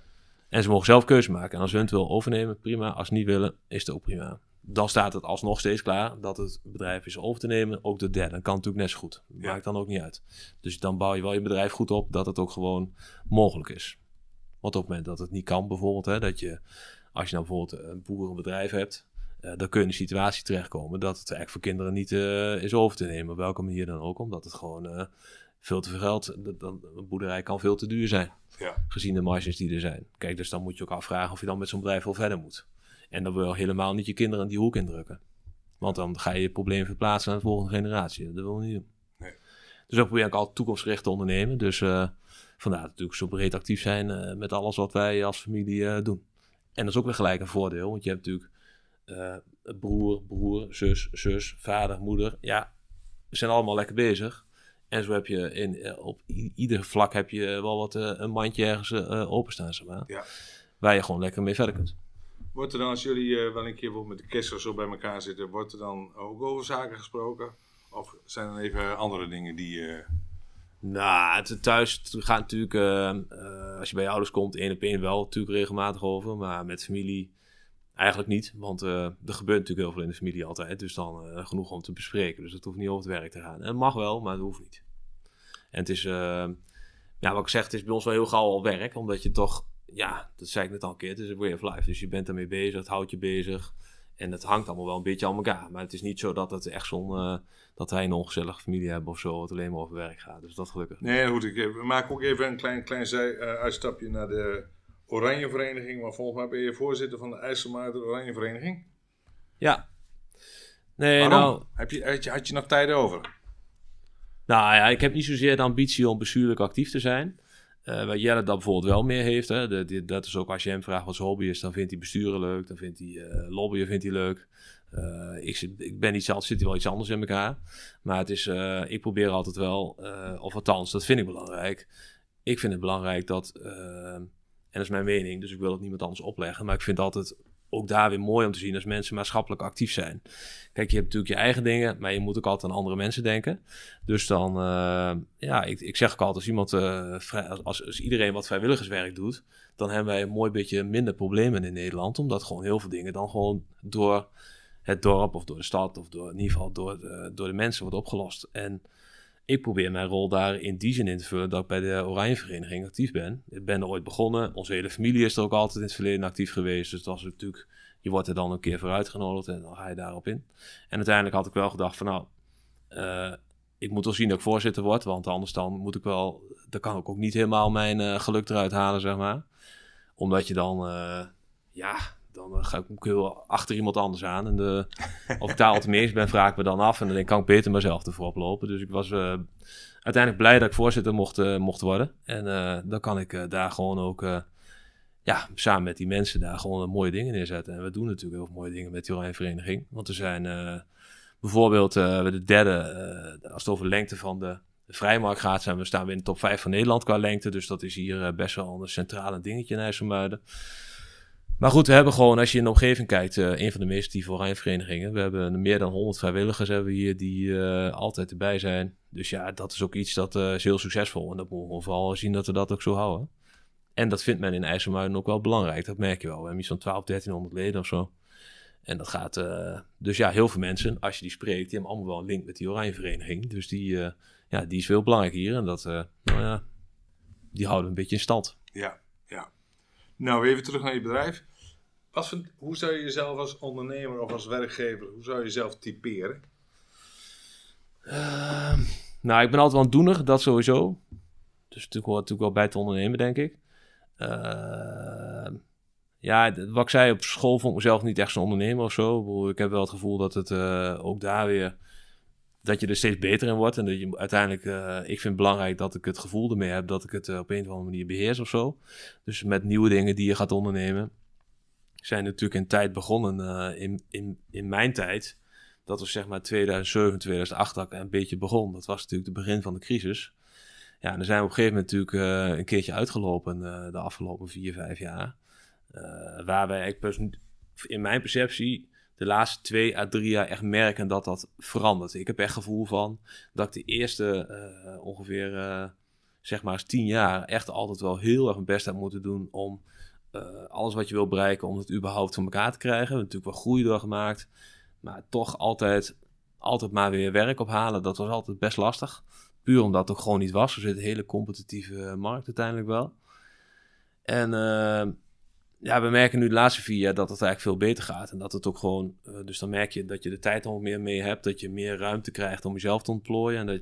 En ze mogen zelf keuze maken. En als hun het wil overnemen, prima. Als ze niet willen, is het ook prima dan staat het alsnog steeds klaar dat het bedrijf is over te nemen. Ook de derde. kan natuurlijk net zo goed. Maakt dan ook niet uit. Dus dan bouw je wel je bedrijf goed op dat het ook gewoon mogelijk is. Want op het moment dat het niet kan, bijvoorbeeld, hè, dat je, als je nou bijvoorbeeld eh, een boerenbedrijf hebt, eh, dan kun je in een situatie terechtkomen dat het echt voor kinderen niet eh, is over te nemen. Op welke manier dan ook, omdat het gewoon veel te veel geld, dan, een boerderij kan veel te duur zijn. Ja. Gezien de marges die er zijn. Kijk, dus dan moet je ook afvragen of je dan met zo'n bedrijf wel verder moet. En dan wil helemaal niet je kinderen die hoek indrukken. Want dan ga je je probleem verplaatsen naar de volgende generatie. Dat wil we niet doen. Nee. Dus dat probeer ik al toekomstgericht te ondernemen. Dus uh, vandaar natuurlijk zo breed actief zijn eh, met alles wat wij als familie eh, doen. En dat is ook weer gelijk een voordeel. Want je hebt natuurlijk broer, broer, zus, zus, vader, moeder. Ja, we zijn allemaal lekker bezig. En zo heb je in, op ieder vlak heb je wel wat een mandje ergens openstaan. Zeg maar, ja. Waar je gewoon lekker mee verder kunt. Wordt er dan, als jullie eh, wel een keer bijvoorbeeld met de kerst of zo bij elkaar zitten, wordt er dan ook over zaken gesproken? Of zijn er even andere dingen die... Uh... Nou, het, thuis gaat natuurlijk, eh, als je bij je ouders komt, één op één wel natuurlijk regelmatig over. Maar met familie eigenlijk niet, want er gebeurt natuurlijk heel veel in de familie altijd. Dus dan genoeg om te bespreken. Dus het hoeft niet over het werk te gaan. En het mag wel, maar het hoeft niet. En het is, ja, wat ik zeg, het is bij ons wel heel gauw al werk, omdat je toch ja, dat zei ik net al een keer, het is een way of life. Dus je bent ermee bezig, het houdt je bezig. En het hangt allemaal wel een beetje aan elkaar. Maar het is niet zo dat het echt zo'n. Eh, dat wij een ongezellige familie hebben of zo. Het alleen maar over werk gaat. Dus dat gelukkig. Nee, goed. Ik eh, maak ook even een klein, klein zij, eh, uitstapje naar de Oranje Vereniging. Maar volgens mij ben je voorzitter van de IJsselmaarten Oranje Vereniging. Ja. Nee, Waarom? nou. Heb je, had, je, nog tijd over? Nou ja, ik heb niet zozeer de ambitie om bestuurlijk actief te zijn. Uh, waar Jelle dat bijvoorbeeld wel meer heeft. Hè? De, dat is ook als je hem vraagt wat zijn hobby is, dan vindt hij besturen leuk, dan vindt hij uh, lobbyen vindt hij leuk. Eh, ik, ik, ben iets anders, zit wel iets anders in elkaar. Maar het is, ik probeer altijd wel, of althans, dat vind ik belangrijk. Ik vind het belangrijk dat, en dat is mijn mening, dus ik wil het niemand anders opleggen, maar ik vind altijd ook daar weer mooi om te zien als mensen maatschappelijk actief zijn. Kijk, je hebt natuurlijk je eigen dingen, maar je moet ook altijd aan andere mensen denken. Dus dan, uh, ja, ik, ik zeg ook altijd, als, iemand, eh, als, als, iedereen wat vrijwilligerswerk doet, dan hebben wij een mooi beetje minder problemen in Nederland. Omdat gewoon heel veel dingen dan gewoon door het dorp of door de stad of door, in ieder geval door, de, eh, door de mensen wordt opgelost. En ik probeer mijn rol daar in die zin in te vullen dat ik bij de Oranje Vereniging actief ben. Ik ben er ooit begonnen. Onze hele familie is er ook altijd in het verleden actief geweest. Dus dat was natuurlijk, je wordt er dan een keer voor uitgenodigd en dan ga je daarop in. En uiteindelijk had ik wel gedacht van nou, eh, ik moet wel zien dat ik voorzitter word. Want anders dan moet ik wel, dan kan ik ook niet helemaal mijn eh, geluk eruit halen, zeg maar. Omdat je dan, eh, ja, dan eh, ga ik ook heel achter iemand anders aan. En de, of ik daar al meest mee ben, vraag ik me dan af. En dan kan ik beter mezelf ervoor oplopen. Dus ik was eh, uiteindelijk blij dat ik voorzitter mocht, eh, mocht worden. En dan kan ik daar gewoon ook, ja, samen met die mensen daar gewoon mooie dingen neerzetten. En we doen natuurlijk heel veel mooie dingen met die vereniging Want er zijn bijvoorbeeld, de derde, als het over lengte van de, vrijmarkt gaat, zijn we staan we in de top 5 van Nederland qua lengte. Dus dat is hier best wel een centrale dingetje in IJsselmuiden. Maar goed, we hebben gewoon, als je in de omgeving kijkt, eh, een van de meest die oranjeverenigingen. We hebben meer dan 100 vrijwilligers hebben hier die eh, altijd erbij zijn. Dus ja, dat is ook iets dat eh, is heel succesvol. En dat moeten we vooral zien dat we dat ook zo houden. En dat vindt men in IJsselmuiden ook wel belangrijk, dat merk je wel. We hebben iets van 12, 1300 leden of zo. En dat gaat, dus ja, heel veel mensen, als je die spreekt, die hebben allemaal wel een link met die oranjevereniging. Dus die, ja, die is veel belangrijk hier. En dat, nou ja, die houden we een beetje in stand. Ja, ja. Nou, even terug naar je bedrijf. Wat hoe zou je jezelf als ondernemer of als werkgever, hoe zou je jezelf typeren? Ehm, nou, ik ben altijd wel een doener, dat sowieso. Dus natuurlijk hoort natuurlijk wel bij het ondernemen, denk ik. Ehm, ja, wat ik zei, op school vond ik mezelf niet echt zo'n ondernemer of zo. Ik heb wel het gevoel dat het eh, ook daar weer dat je er steeds beter in wordt. En dat je uiteindelijk, eh, ik vind het belangrijk dat ik het gevoel ermee heb dat ik het eh, op een of andere manier beheers of zo. Dus met nieuwe dingen die je gaat ondernemen, zijn natuurlijk in tijd begonnen. Eh, in, in, in mijn tijd, dat was zeg maar 2007, 2008 dat ik een beetje begon. Dat was natuurlijk het begin van de crisis. Ja, en dan zijn we op een gegeven moment natuurlijk een keertje uitgelopen de afgelopen vier, vijf jaar. waar wij, ik in mijn perceptie, de laatste twee à drie jaar echt merken dat dat verandert. Ik heb echt gevoel van dat ik de eerste eh, ongeveer, eh, zeg maar, tien jaar echt altijd wel heel erg mijn best heb moeten doen om eh, alles wat je wil bereiken, om het überhaupt van elkaar te krijgen. We hebben natuurlijk wel groei doorgemaakt, maar toch altijd, altijd maar weer werk ophalen. Dat was altijd best lastig. Puur omdat het ook gewoon niet was. Er zit een hele competitieve markt uiteindelijk wel. En ja, we merken nu de laatste vier jaar dat het eigenlijk veel beter gaat. En dat het ook gewoon, eh, dus dan merk je dat je de tijd al meer mee hebt, dat je meer ruimte krijgt om jezelf te ontplooien. En, dat,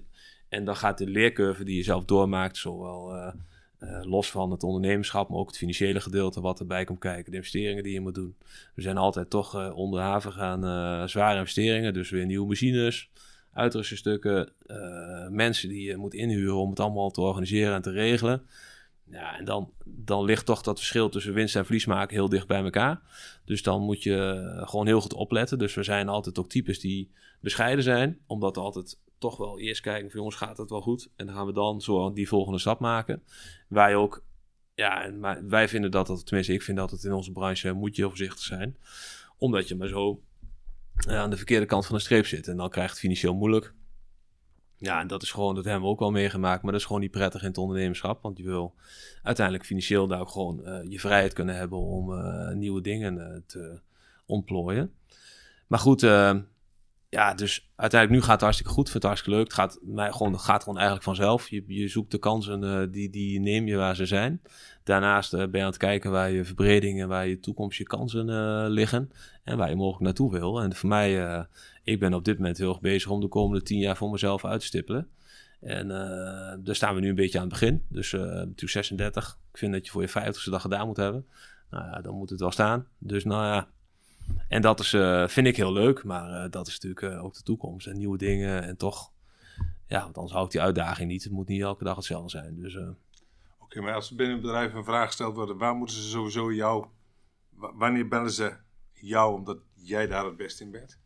en dan gaat de leercurve die je zelf doormaakt, zowel eh, eh, los van het ondernemerschap, maar ook het financiële gedeelte wat erbij komt kijken, de investeringen die je moet doen. We zijn altijd toch onder haven gaan zware investeringen, dus weer nieuwe machines, uitruststukken, mensen die je moet inhuren om het allemaal te organiseren en te regelen. Ja, en dan, dan ligt toch dat verschil tussen winst en verlies maken heel dicht bij elkaar. Dus dan moet je gewoon heel goed opletten. Dus we zijn altijd ook types die bescheiden zijn, omdat altijd toch wel eerst kijken van jongens, gaat het wel goed? En dan gaan we dan zo die volgende stap maken. Wij ook, ja, en, maar wij vinden dat, dat, tenminste ik vind dat het in onze branche moet je heel voorzichtig zijn. Omdat je maar zo eh, aan de verkeerde kant van de streep zit. En dan krijgt het financieel moeilijk. Ja, en dat is gewoon, dat hebben we ook wel meegemaakt, maar dat is gewoon niet prettig in het ondernemerschap. Want je wil uiteindelijk financieel daar ook gewoon eh, je vrijheid kunnen hebben om eh, nieuwe dingen eh, te ontplooien. Maar goed, ja, dus uiteindelijk nu gaat het hartstikke goed, vindt het hartstikke leuk. Het gaat, mij gewoon, het gaat gewoon eigenlijk vanzelf. Je, je zoekt de kansen, die, die neem je waar ze zijn. Daarnaast ben je aan het kijken waar je verbredingen, waar je toekomst, je kansen liggen. En waar je mogelijk naartoe wil. En voor mij ik ben op dit moment heel erg bezig om de komende tien jaar voor mezelf uit te stippelen. En eh, daar staan we nu een beetje aan het begin. Dus uh, eh, 36. Ik vind dat je voor je 50ste dag gedaan moet hebben. Nou ja, dan moet het wel staan. Dus nou ja. En dat is, eh, vind ik heel leuk. Maar dat is natuurlijk ook de toekomst. En nieuwe dingen. En toch. Ja, want anders hou ik die uitdaging niet. Het moet niet elke dag hetzelfde zijn. Dus, Oké, maar als binnen een bedrijf een vraag gesteld wordt. Waar moeten ze sowieso jou... Wanneer bellen ze jou omdat jij daar het best in bent?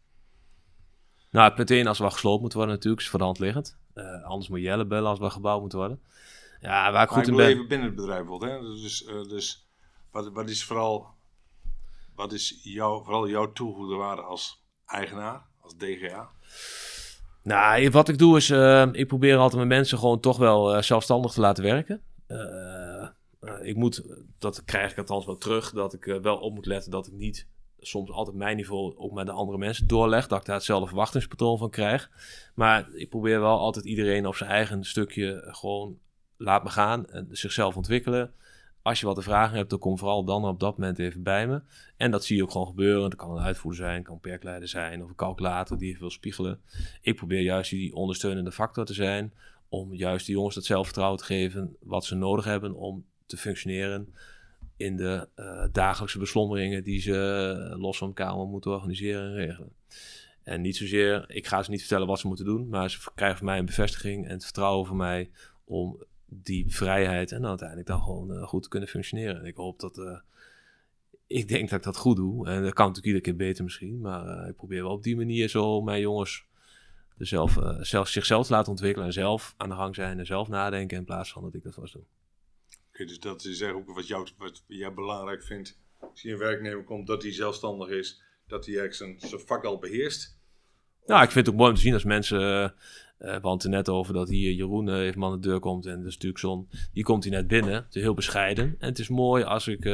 Nou, het meteen als we gesloopt moet worden natuurlijk, is voor de hand liggend. Eh, anders moet Jelle bellen als we gebouwd moet worden. Ja, waar ik goed in ben... even binnen het bedrijf hè? Dus, uh, dus wat, wat is vooral, wat is jou, vooral jouw toegevoegde waarde als eigenaar, als DGA? Nou, wat ik doe is, eh, ik probeer altijd mijn mensen gewoon toch wel zelfstandig te laten werken. ik moet, dat krijg ik althans wel terug, dat ik wel op moet letten dat ik niet soms altijd mijn niveau ook met de andere mensen doorleg. Dat ik daar hetzelfde verwachtingspatroon van krijg. Maar ik probeer wel altijd iedereen op zijn eigen stukje gewoon laat me gaan. En zichzelf ontwikkelen. Als je wat te vragen hebt, dan kom vooral dan op dat moment even bij me. En dat zie je ook gewoon gebeuren. Dat kan een uitvoerder zijn, kan een perkleider zijn of een calculator die je wil spiegelen. Ik probeer juist die ondersteunende factor te zijn. Om juist die jongens dat zelfvertrouwen te geven wat ze nodig hebben om te functioneren in de eh, dagelijkse beslommeringen die ze eh, los van elkaar moeten organiseren en regelen. En niet zozeer, ik ga ze niet vertellen wat ze moeten doen, maar ze krijgen van mij een bevestiging en het vertrouwen van mij om die vrijheid en dan uiteindelijk dan gewoon eh, goed te kunnen functioneren. En ik hoop dat, ik denk dat ik dat goed doe. En dat kan natuurlijk iedere keer beter misschien, maar ik probeer wel op die manier zo mijn jongens zelf, zelf, zichzelf te laten ontwikkelen en zelf aan de gang zijn en zelf nadenken in plaats van dat ik dat vast doe dus dat is ook wat, wat jij belangrijk vindt. Als je een werknemer komt, dat hij zelfstandig is, dat hij eigenlijk zijn, zijn vak al beheerst. Ja, Nou, ik vind het ook mooi om te zien als mensen. Uh, we hadden net over dat hier Jeroen eh, even aan de deur komt. En dat is natuurlijk zo'n. Die komt hier net binnen. Het heel bescheiden. En het is mooi als ik.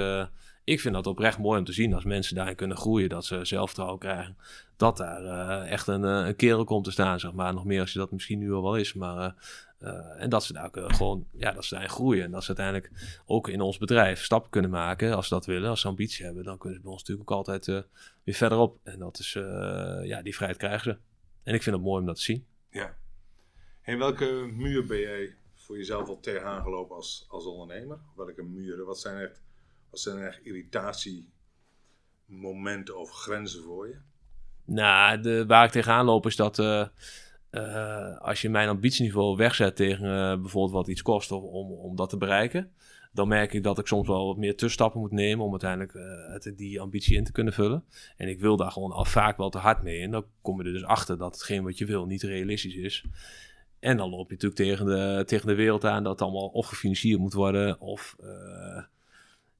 ik vind dat oprecht mooi om te zien als mensen daarin kunnen groeien. Dat ze zelfvertrouwen krijgen. Dat daar echt een, kerel komt te staan, zeg maar. Nog meer als je dat misschien nu al wel is. Maar eh, en dat ze daar ook, eh, gewoon, ja, dat ze daarin groeien. En dat ze uiteindelijk ook in ons bedrijf stappen kunnen maken. Als ze dat willen, als ze ambitie hebben, dan kunnen ze bij ons natuurlijk ook altijd eh, weer verderop. En dat is, ja, die vrijheid krijgen ze. En ik vind het mooi om dat te zien. Ja. En welke muur ben jij voor jezelf al tegenaan gelopen als, als ondernemer? Welke muren? Wat zijn echt, wat zijn echt irritatiemomenten of grenzen voor je? Nou, de, waar ik tegenaan loop is dat. Eh, als je mijn ambitieniveau wegzet tegen eh, bijvoorbeeld wat iets kost om, om dat te bereiken, dan merk ik dat ik soms wel wat meer tussenstappen moet nemen om uiteindelijk eh, die ambitie in te kunnen vullen. En ik wil daar gewoon al vaak wel te hard mee. En dan kom je er dus achter dat hetgeen wat je wil niet realistisch is. En dan loop je natuurlijk tegen de, tegen de wereld aan dat het allemaal of gefinancierd moet worden of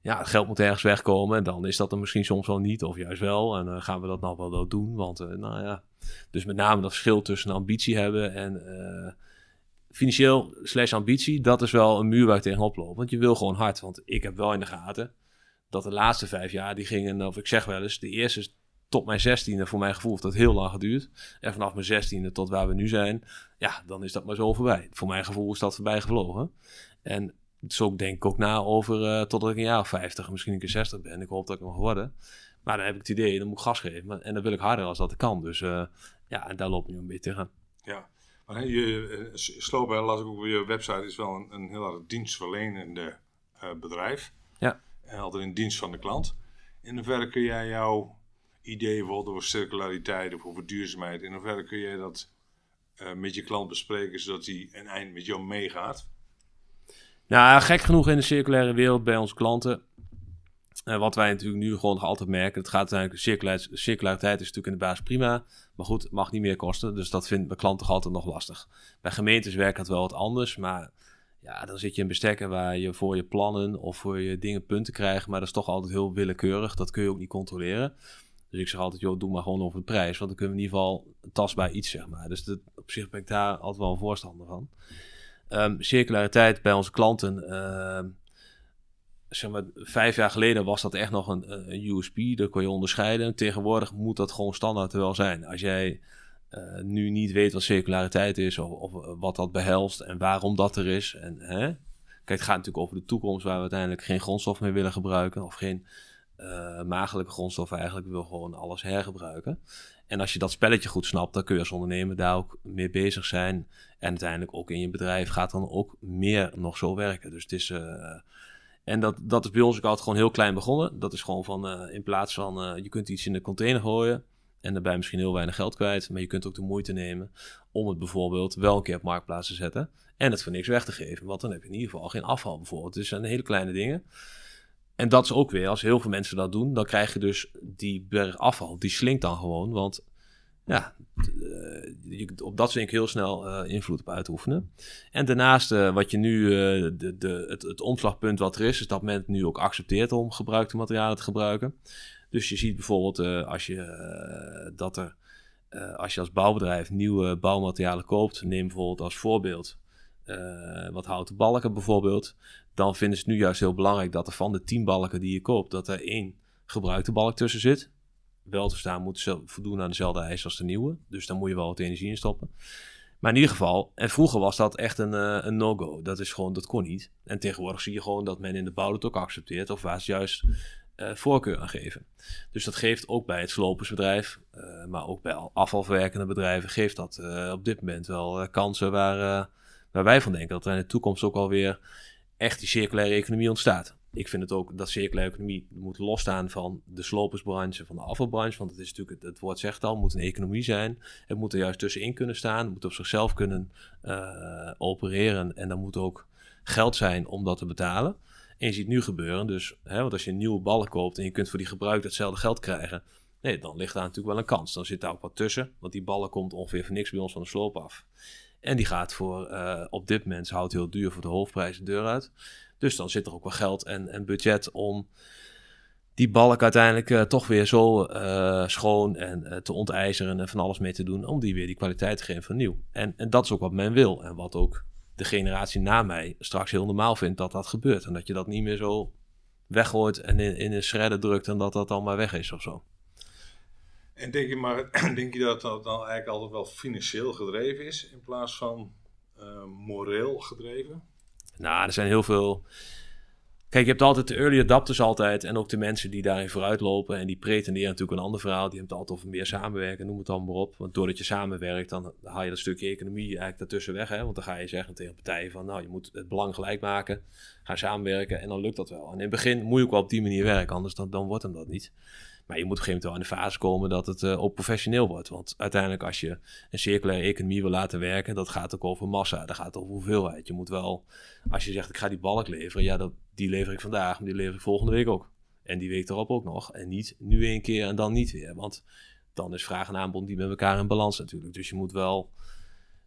ja, het geld moet ergens wegkomen. En dan is dat er misschien soms wel niet, of juist wel. En uh, gaan we dat nou wel, doen? Want, eh, nou ja. Dus met name dat verschil tussen ambitie hebben en eh, financieel slash ambitie, dat is wel een muur waar ik tegenop loop. Want je wil gewoon hard. Want ik heb wel in de gaten dat de laatste vijf jaar, die gingen, of ik zeg wel eens, de eerste tot mijn zestiende, voor mijn gevoel heeft dat heel lang geduurd. En vanaf mijn zestiende tot waar we nu zijn, ja, dan is dat maar zo voorbij. Voor mijn gevoel is dat voorbij gevlogen. En zo denk ik ook na over uh, totdat ik een jaar of 50, misschien een keer 60 ben. Ik hoop dat ik nog worden. Maar dan heb ik het idee, dan moet ik gas geven. en dan wil ik harder als dat ik kan. Dus eh, ja, en daar loop ik nu een beetje aan. Ja, maar je, eh, Slopen, las ik ook op je website, is wel een, een heel erg dienstverlenende uh, bedrijf. Ja. En altijd in dienst van de klant. In hoeverre kun jij jouw idee bijvoorbeeld over circulariteit of over duurzaamheid, in hoeverre kun jij dat met je klant bespreken, zodat hij een eind met jou meegaat? Nou, gek genoeg in de circulaire wereld bij onze klanten. Eh, wat wij natuurlijk nu gewoon nog altijd merken. Het gaat eigenlijk circulair circulariteit is natuurlijk in de basis prima. Maar goed, mag niet meer kosten. Dus dat vinden mijn klanten toch altijd nog lastig. Bij gemeentes werkt dat wel wat anders. Maar ja, dan zit je in bestekken waar je voor je plannen of voor je dingen punten krijgt. Maar dat is toch altijd heel willekeurig. Dat kun je ook niet controleren. Dus ik zeg altijd, joh, doe maar gewoon over de prijs. Want dan kunnen we in ieder geval tastbaar iets, zeg maar. Dus op zich ben ik daar altijd wel een voorstander van um, circulariteit bij onze klanten. Ehm, zeg maar, vijf jaar geleden was dat echt nog een, USP, daar kon je onderscheiden. Tegenwoordig moet dat gewoon standaard wel zijn. Als jij eh, nu niet weet wat circulariteit is of, of, eh, wat dat behelst en waarom dat er is. En, hè? Kijk, het gaat natuurlijk over de toekomst waar we uiteindelijk geen grondstof meer willen gebruiken of geen uh, grondstof eigenlijk. We willen gewoon alles hergebruiken. En als je dat spelletje goed snapt, dan kun je als ondernemer daar ook mee bezig zijn. En uiteindelijk ook in je bedrijf gaat dan ook meer nog zo werken. Dus het is. Eh, en dat, dat is bij ons ook altijd gewoon heel klein begonnen. Dat is gewoon van eh, in plaats van eh, je kunt iets in de container gooien. En daarbij misschien heel weinig geld kwijt. Maar je kunt ook de moeite nemen om het bijvoorbeeld wel een keer op marktplaats te zetten. En het voor niks weg te geven. Want dan heb je in ieder geval geen afval bijvoorbeeld. Dus zijn hele kleine dingen. En dat is ook weer, als heel veel mensen dat doen, dan krijg je dus die berg afval. Die slinkt dan gewoon, want ja, eh, op dat vind ik heel snel eh, invloed op uitoefenen. En daarnaast, eh, wat je nu, de, het, omslagpunt wat er is, is dat men het nu ook accepteert om gebruikte materialen te gebruiken. Dus je ziet bijvoorbeeld als je dat er, als je als bouwbedrijf nieuwe bouwmaterialen koopt, neem bijvoorbeeld als voorbeeld wat houten balken bijvoorbeeld, dan vinden ze het nu juist heel belangrijk dat er van de tien balken die je koopt, dat er één gebruikte balk tussen zit. Wel te staan moet ze voldoen aan dezelfde eisen als de nieuwe. Dus dan moet je wel wat energie in stoppen. Maar in ieder geval, en vroeger was dat echt een, eh, een no-go. Dat is gewoon, dat kon niet. En tegenwoordig zie je gewoon dat men in de bouw het ook accepteert. Of waar ze juist eh, voorkeur aan geven. Dus dat geeft ook bij het slopersbedrijf, eh, maar ook bij afvalverwerkende bedrijven, geeft dat op dit moment wel kansen waar, waar wij van denken dat er in de toekomst ook alweer echt die circulaire economie ontstaat. Ik vind het ook dat circulaire economie moet losstaan van de slopersbranche, van de afvalbranche. Want het is natuurlijk, het woord zegt al, moet een economie zijn. Het moet er juist tussenin kunnen staan. Het moet op zichzelf kunnen eh, opereren. En dan moet ook geld zijn om dat te betalen. En je ziet nu gebeuren. Dus hè, want als je een nieuwe ballen koopt en je kunt voor die gebruik hetzelfde geld krijgen. Nee, dan ligt daar natuurlijk wel een kans. Dan zit daar ook wat tussen. Want die ballen komt ongeveer voor niks bij ons van de sloop af. En die gaat voor, eh, op dit moment houdt heel duur voor de hoofdprijs de deur uit. Dus dan zit er ook wel geld en, en budget om die balk uiteindelijk eh, toch weer zo eh, schoon en te onteizeren en van alles mee te doen. Om die weer die kwaliteit te geven van nieuw. En, en dat is ook wat men wil. En wat ook de generatie na mij straks heel normaal vindt dat dat gebeurt. En dat je dat niet meer zo weggooit en in, in een shredder drukt en dat dat dan maar weg is of zo. En denk je, maar, denk je dat dat dan eigenlijk altijd wel financieel gedreven is in plaats van eh, moreel gedreven? Nou, er zijn heel veel. Kijk, je hebt altijd de early adapters altijd en ook de mensen die daarin vooruit lopen en die pretenderen natuurlijk een ander verhaal. Die hebben het altijd over meer samenwerken, noem het dan maar op. Want doordat je samenwerkt, dan haal je dat stukje economie eigenlijk daartussen weg. Hè? Want dan ga je zeggen tegen partijen van, nou, je moet het belang gelijk maken, ga samenwerken en dan lukt dat wel. En in het begin moet je ook wel op die manier werken, anders dan, dan wordt hem dat niet. Maar je moet op een gegeven moment wel in de fase komen dat het uh, eh, ook professioneel wordt. Want uiteindelijk als je een circulaire economie wil laten werken, dat gaat ook over massa, dat gaat over hoeveelheid. Je moet wel, als je zegt ik ga die balk leveren, ja dat, die lever ik vandaag, die lever ik volgende week ook. En die week erop ook nog. En niet nu één keer en dan niet weer. Want dan is vraag en aanbod niet met elkaar in balans natuurlijk. Dus je moet wel,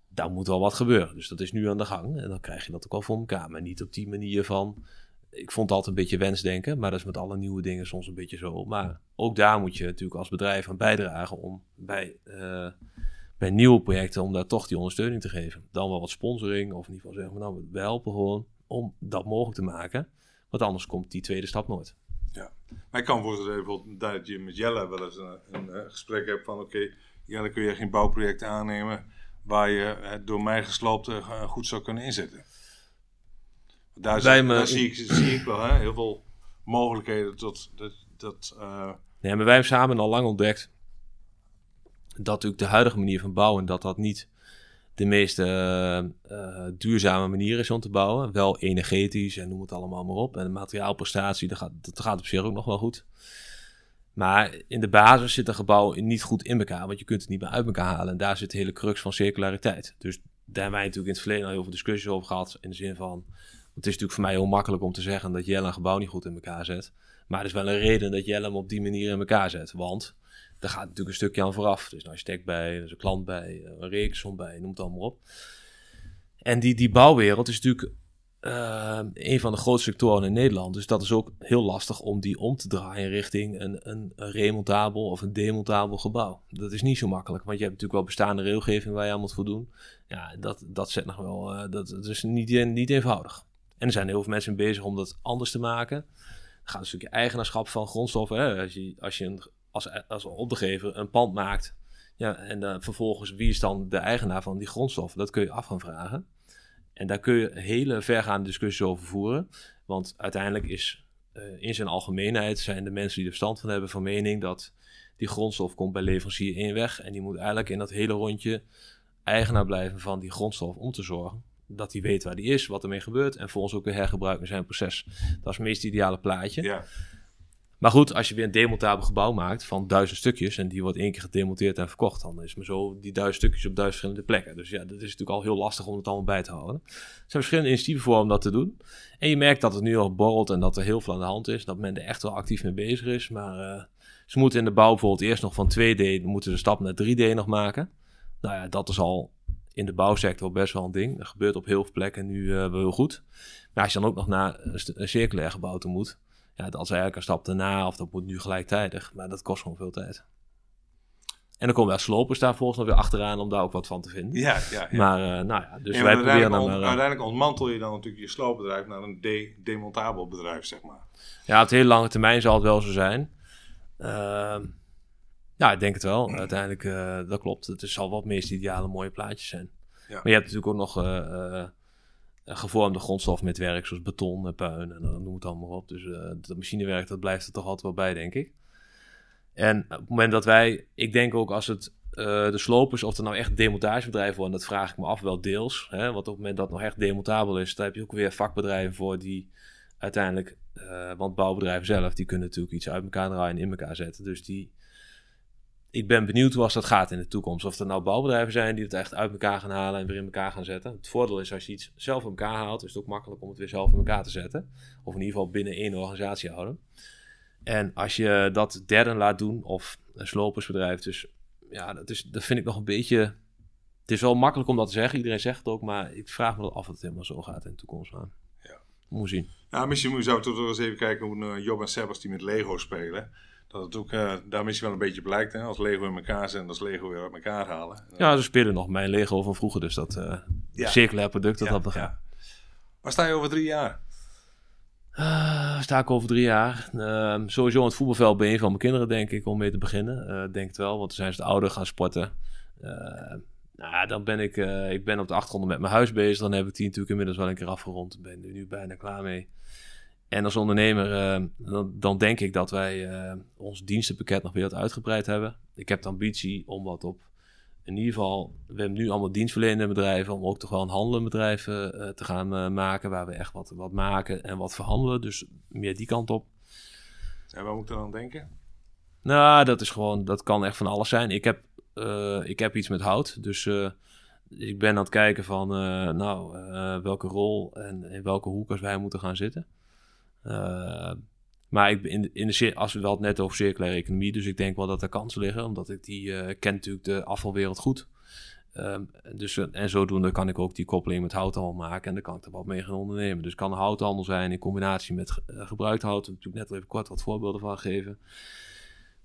daar moet wel wat gebeuren. Dus dat is nu aan de gang. En dan krijg je dat ook al voor elkaar. Maar niet op die manier van ik vond het altijd een beetje wensdenken, maar dat is met alle nieuwe dingen soms een beetje zo. Maar ook daar moet je natuurlijk als bedrijf aan bijdragen om bij, eh, bij nieuwe projecten om daar toch die ondersteuning te geven. Dan wel wat sponsoring of in ieder geval zeggen we nou, we helpen gewoon om dat mogelijk te maken. Want anders komt die tweede stap nooit. Ja, maar ik kan voorstellen bijvoorbeeld dat je met Jelle wel eens een, een, eh, gesprek hebt van oké, Jelle kun je geen bouwproject aannemen waar je eh, door mij gesloopt goed zou kunnen inzetten daar, zie, ik, zie ik wel hè, heel veel mogelijkheden tot dat. dat eh, Nee, maar wij hebben samen al lang ontdekt dat natuurlijk de huidige manier van bouwen, dat dat niet de meest eh, eh, duurzame manier is om te bouwen. Wel energetisch en noem het allemaal maar op. En de materiaalprestatie, dat gaat, dat gaat op zich ook nog wel goed. Maar in de basis zit een gebouw niet goed in elkaar, want je kunt het niet meer uit elkaar halen. En daar zit de hele crux van circulariteit. Dus daar hebben wij natuurlijk in het verleden al heel veel discussies over gehad. In de zin van, het is natuurlijk voor mij heel makkelijk om te zeggen dat Jelle een gebouw niet goed in elkaar zet. Maar er is wel een reden dat Jelle hem op die manier in elkaar zet. Want daar gaat natuurlijk een stukje aan vooraf. Dus is je architect bij, is een klant bij, een reeksom bij, noem het allemaal op. En die, die bouwwereld is natuurlijk eh, een van de grootste sectoren in Nederland. Dus dat is ook heel lastig om die om te draaien richting een, een, remontabel of een demontabel gebouw. Dat is niet zo makkelijk, want je hebt natuurlijk wel bestaande regelgeving waar je aan moet voldoen. Ja, dat, dat zet nog wel, eh, dat, dat, is niet, niet eenvoudig. En er zijn heel veel mensen bezig om dat anders te maken. Dan gaat een stukje eigenaarschap van grondstoffen. Hè? Als je, als je een, als, als een een pand maakt. Ja, en eh, vervolgens wie is dan de eigenaar van die grondstoffen? Dat kun je af gaan vragen. En daar kun je hele vergaande discussies over voeren. Want uiteindelijk is eh, in zijn algemeenheid zijn de mensen die er verstand van hebben van mening dat die grondstof komt bij leverancier één weg. En die moet eigenlijk in dat hele rondje eigenaar blijven van die grondstof om te zorgen dat hij weet waar die is, wat ermee gebeurt. En volgens ook weer hergebruiken zijn proces. Dat is het meest ideale plaatje. Ja. Maar goed, als je weer een demontabel gebouw maakt van duizend stukjes en die wordt één keer gedemonteerd en verkocht, dan is maar zo die duizend stukjes op duizend verschillende plekken. Dus ja, dat is natuurlijk al heel lastig om het allemaal bij te houden. Er zijn verschillende initiatieven voor om dat te doen. En je merkt dat het nu al borrelt en dat er heel veel aan de hand is. Dat men er echt wel actief mee bezig is. Maar eh, ze moeten in de bouw bijvoorbeeld eerst nog van 2D, moeten de stap naar 3D nog maken. Nou ja, dat is al in de bouwsector best wel een ding. Dat gebeurt op heel veel plekken nu uh, heel goed. Maar als je dan ook nog naar een circulair gebouw toe moet, ja, dat is eigenlijk een stap daarna of dat moet nu gelijktijdig. Maar dat kost gewoon veel tijd. En dan komen wel slopers daar volgens mij weer achteraan om daar ook wat van te vinden. Ja, ja, ja. Maar eh, nou ja, dus wij proberen dan... maar, eh, uiteindelijk ontmantel je dan natuurlijk je sloopbedrijf naar een de demontabel bedrijf, zeg maar. Ja, op de hele lange termijn zal het wel zo zijn. Ehm, ja, ik denk het wel. Uiteindelijk, eh, dat klopt. Het zal wat meest ideale mooie plaatjes zijn. Maar je hebt natuurlijk ook nog eh, eh, gevormde grondstof met werk, zoals beton en puin en dan noem het allemaal op. Dus dat machinewerk, dat blijft er toch altijd wel bij, denk ik. En op het moment dat wij, ik denk ook als het de slopers, of er nou echt demontagebedrijven worden, dat vraag ik me af, wel deels. Hè? Want op het moment dat het nog echt demontabel is, daar heb je ook weer vakbedrijven voor die uiteindelijk, want bouwbedrijven zelf, die kunnen natuurlijk iets uit elkaar draaien en in elkaar zetten. Dus die ik ben benieuwd hoe als dat gaat in de toekomst. Of er nou bouwbedrijven zijn die het echt uit elkaar gaan halen en weer in elkaar gaan zetten. Het voordeel is als je iets zelf in elkaar haalt, is het ook makkelijk om het weer zelf in elkaar te zetten. Of in ieder geval binnen één organisatie houden. En als je dat derden laat doen, of een slopersbedrijf, dus ja, dat, is, dat vind ik nog een beetje... Het is wel makkelijk om dat te zeggen, iedereen zegt het ook, maar ik vraag me af of het helemaal zo gaat in de toekomst. aan. Ja. Moet zien. misschien zou we toch eens even kijken hoe eh, Job en Sebas die met Lego spelen dat het ook, uh, eh, daar misschien wel een beetje blijkt. Hè? Als Lego in elkaar zit en als Lego weer uit elkaar halen. Ja, ze spelen nog mijn Lego van vroeger. Dus dat uh, circulair product, dat ja, Ja. Waar sta je over drie jaar? Eh, sta ik over drie jaar? Ehm, sowieso aan het voetbalveld bij een van mijn kinderen, denk ik, om mee te beginnen. denk het wel, want toen zijn ze de ouder gaan sporten. Ehm, nou, dan ben ik, ik ben op de achtergrond met mijn huis bezig. Dan heb ik die natuurlijk inmiddels wel een keer afgerond. Ben er nu bijna klaar mee. En als ondernemer, eh, dan, dan, denk ik dat wij eh, ons dienstenpakket nog weer wat uitgebreid hebben. Ik heb de ambitie om wat op, in ieder geval, we hebben nu allemaal dienstverlenende bedrijven, om ook toch wel een handelend bedrijf eh, te gaan maken, waar we echt wat, wat maken en wat verhandelen. Dus meer die kant op. En waar moeten ik dan aan denken? Nou, dat is gewoon, dat kan echt van alles zijn. Ik heb, ik heb iets met hout, dus ik ben aan het kijken van, nou, welke rol en in welke hoekers wij moeten gaan zitten. Eh, maar ik, in, in de, als we wel het net over circulaire economie, dus ik denk wel dat er kansen liggen, omdat ik die uh, ken natuurlijk de afvalwereld goed. Um, dus, eh, en zodoende kan ik ook die koppeling met houthandel maken en dan kan ik er wat mee gaan ondernemen. Dus kan houthandel zijn in combinatie met uh, gebruikt hout. Ik heb natuurlijk net al even kort wat voorbeelden van gegeven.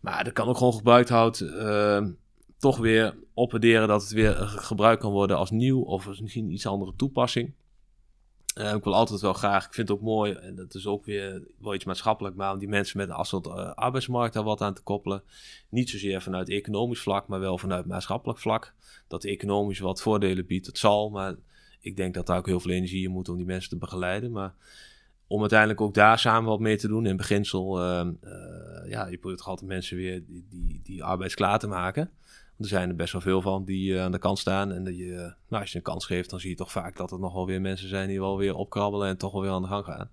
Maar er kan ook gewoon gebruikt hout ehm, toch weer opwaarderen dat het weer gebruikt kan worden als nieuw of misschien iets andere toepassing. Eh, ik wil altijd wel graag, ik vind het ook mooi, en dat is ook weer wel iets maatschappelijk, maar om die mensen met een eh, afstand arbeidsmarkt daar wat aan te koppelen. Niet zozeer vanuit economisch vlak, maar wel vanuit maatschappelijk vlak. Dat economisch wat voordelen biedt, dat zal, maar ik denk dat daar ook heel veel energie in moet om die mensen te begeleiden. Maar om uiteindelijk ook daar samen wat mee te doen. In beginsel, ehm, eh, ja, je probeert toch altijd mensen weer die, die, die arbeidsklaar te maken er zijn er best wel veel van die eh, aan de kant staan. En dat je, eh, nou, als je een kans geeft, dan zie je toch vaak dat er nog wel weer mensen zijn die wel weer opkrabbelen en toch wel weer aan de gang gaan.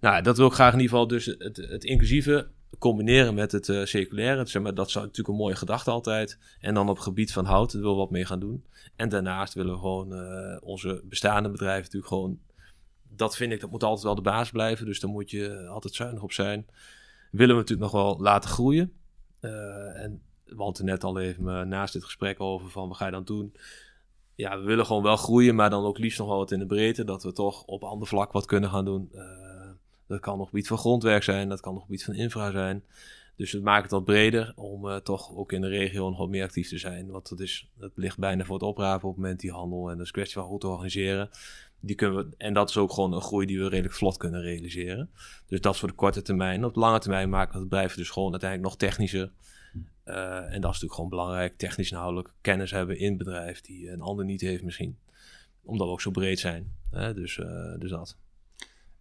Nou, dat wil ik graag in ieder geval dus het, het inclusieve combineren met het uh, circulaire. Zeg maar, dat is natuurlijk een mooie gedachte altijd. En dan op het gebied van hout willen we wat mee gaan doen. En daarnaast willen we gewoon onze bestaande bedrijven natuurlijk gewoon... Dat vind ik, dat moet altijd wel de baas blijven. Dus daar moet je altijd zuinig op zijn. Willen we natuurlijk nog wel laten groeien. en we hadden net al even eh, naast dit gesprek over van wat ga je dan doen? Ja, we willen gewoon wel groeien, maar dan ook liefst nog wel wat in de breedte. Dat we toch op ander vlak wat kunnen gaan doen. Eh, dat kan nog gebied van grondwerk zijn, dat kan nog gebied van infra zijn. Dus het maakt het wat breder om eh, toch ook in de regio nog wat meer actief te zijn. Want dat, is, dat ligt bijna voor het oprapen op het moment, die handel. En dat is kwestie van goed te organiseren. Die kunnen we, en dat is ook gewoon een groei die we redelijk vlot kunnen realiseren. Dus dat is voor de korte termijn. Op de lange termijn maken we het blijven dus gewoon uiteindelijk nog technischer. Eh, en dat is natuurlijk gewoon belangrijk. Technisch nauwelijks kennis hebben in het bedrijf die een ander niet heeft misschien. Omdat we ook zo breed zijn. Dus, eh, dus dat.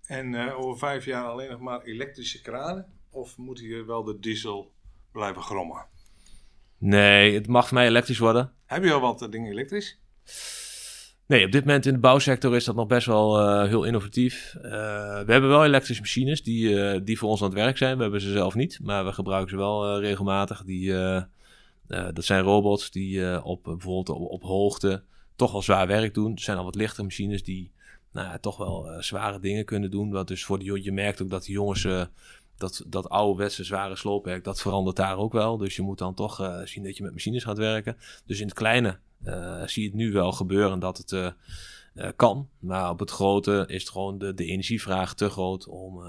En eh, over vijf jaar alleen nog maar elektrische kranen? Of moet hier wel de diesel blijven grommen? Nee, het mag mij elektrisch worden. Heb je al wat dingen elektrisch? Nee, op dit moment in de bouwsector is dat nog best wel eh, heel innovatief. Eh, we hebben wel elektrische machines die, eh, die voor ons aan het werk zijn. We hebben ze zelf niet, maar we gebruiken ze wel regelmatig. Die, dat zijn robots die op, bijvoorbeeld op, hoogte toch wel zwaar werk doen. Het zijn al wat lichtere machines die nou, ja, toch wel zware dingen kunnen doen. Want dus voor de, je merkt ook dat de jongens, dat, dat ouderwetse zware sloopwerk, dat verandert daar ook wel. Dus je moet dan toch zien dat je met machines gaat werken. Dus in het kleine eh, zie je het nu wel gebeuren dat het eh, eh, kan. Maar op het grote is het gewoon de, de energievraag te groot om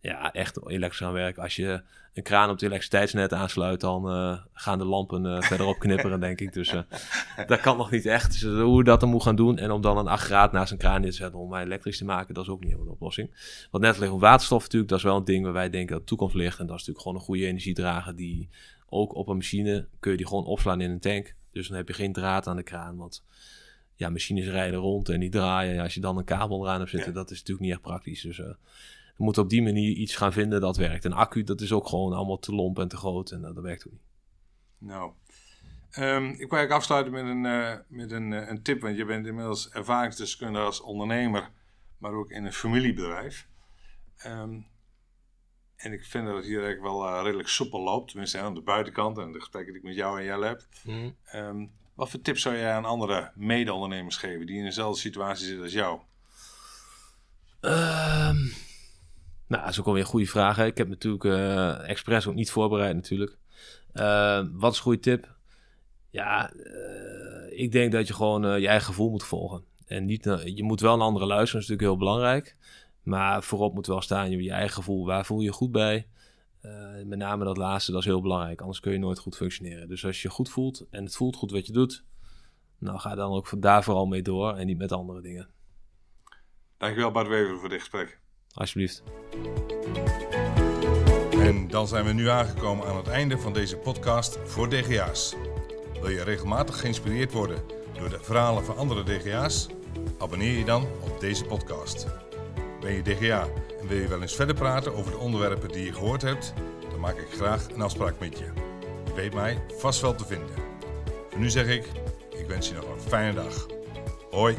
ja, echt elektrisch aan werken. Als je een kraan op het elektriciteitsnet aansluit, dan gaan de lampen verderop knipperen, denk ik. Dus dat kan nog niet echt. Dus hoe dat dan moet gaan doen en om dan een graad naast een kraan in te zetten om mij elektrisch te maken, dat is ook niet helemaal de oplossing. Want net ligt op waterstof natuurlijk, dat is wel een ding waar wij denken dat de toekomst ligt. En dat is natuurlijk gewoon een goede energiedrager die ook op een machine kun je die gewoon opslaan in een tank. Dus dan heb je geen draad aan de kraan. Want ja, machines rijden rond en die draaien. als je dan een kabel eraan hebt zitten, dat is natuurlijk niet echt praktisch. Dus uh, eh, we moeten op die manier iets gaan vinden dat werkt. Een accu, dat is ook gewoon allemaal te lomp en te groot. En eh, dat werkt ook niet. Nou, ehm, ik wil eigenlijk afsluiten met, een, eh, met een, een tip. Want je bent inmiddels ervaringsdeskundige als ondernemer. Maar ook in een familiebedrijf. Um, en ik vind dat het hier eigenlijk wel eh, redelijk soepel loopt. Tenminste, aan de buitenkant. En de gesprekken die ik met jou en jij heb. Mhm. Ehm, wat voor tips zou jij aan andere mede-ondernemers geven die in dezelfde situatie zitten als jou? Um, nou, dat is ook een goede vraag. Ik heb natuurlijk eh, expres ook niet voorbereid natuurlijk. Ehm, wat is een goede tip? Ja, eh, ik denk dat je gewoon je eigen gevoel moet volgen. En niet, je moet wel naar anderen luisteren, dat is natuurlijk heel belangrijk. Maar voorop moet wel staan je eigen gevoel. Waar voel je je goed bij? Eh, met name dat laatste, dat is heel belangrijk. Anders kun je nooit goed functioneren. Dus als je je goed voelt en het voelt goed wat je doet, nou ga dan ook daar vooral mee door en niet met andere dingen. Dankjewel Bart Wever voor dit gesprek. Alsjeblieft. En dan zijn we nu aangekomen aan het einde van deze podcast voor DGA's. Wil je regelmatig geïnspireerd worden door de verhalen van andere DGA's? Abonneer je dan op deze podcast ben je DGA en wil je wel eens verder praten over de onderwerpen die je gehoord hebt? Dan maak ik graag een afspraak met je. Je weet mij vast wel te vinden. Voor nu zeg ik, ik wens je nog een fijne dag. Hoi!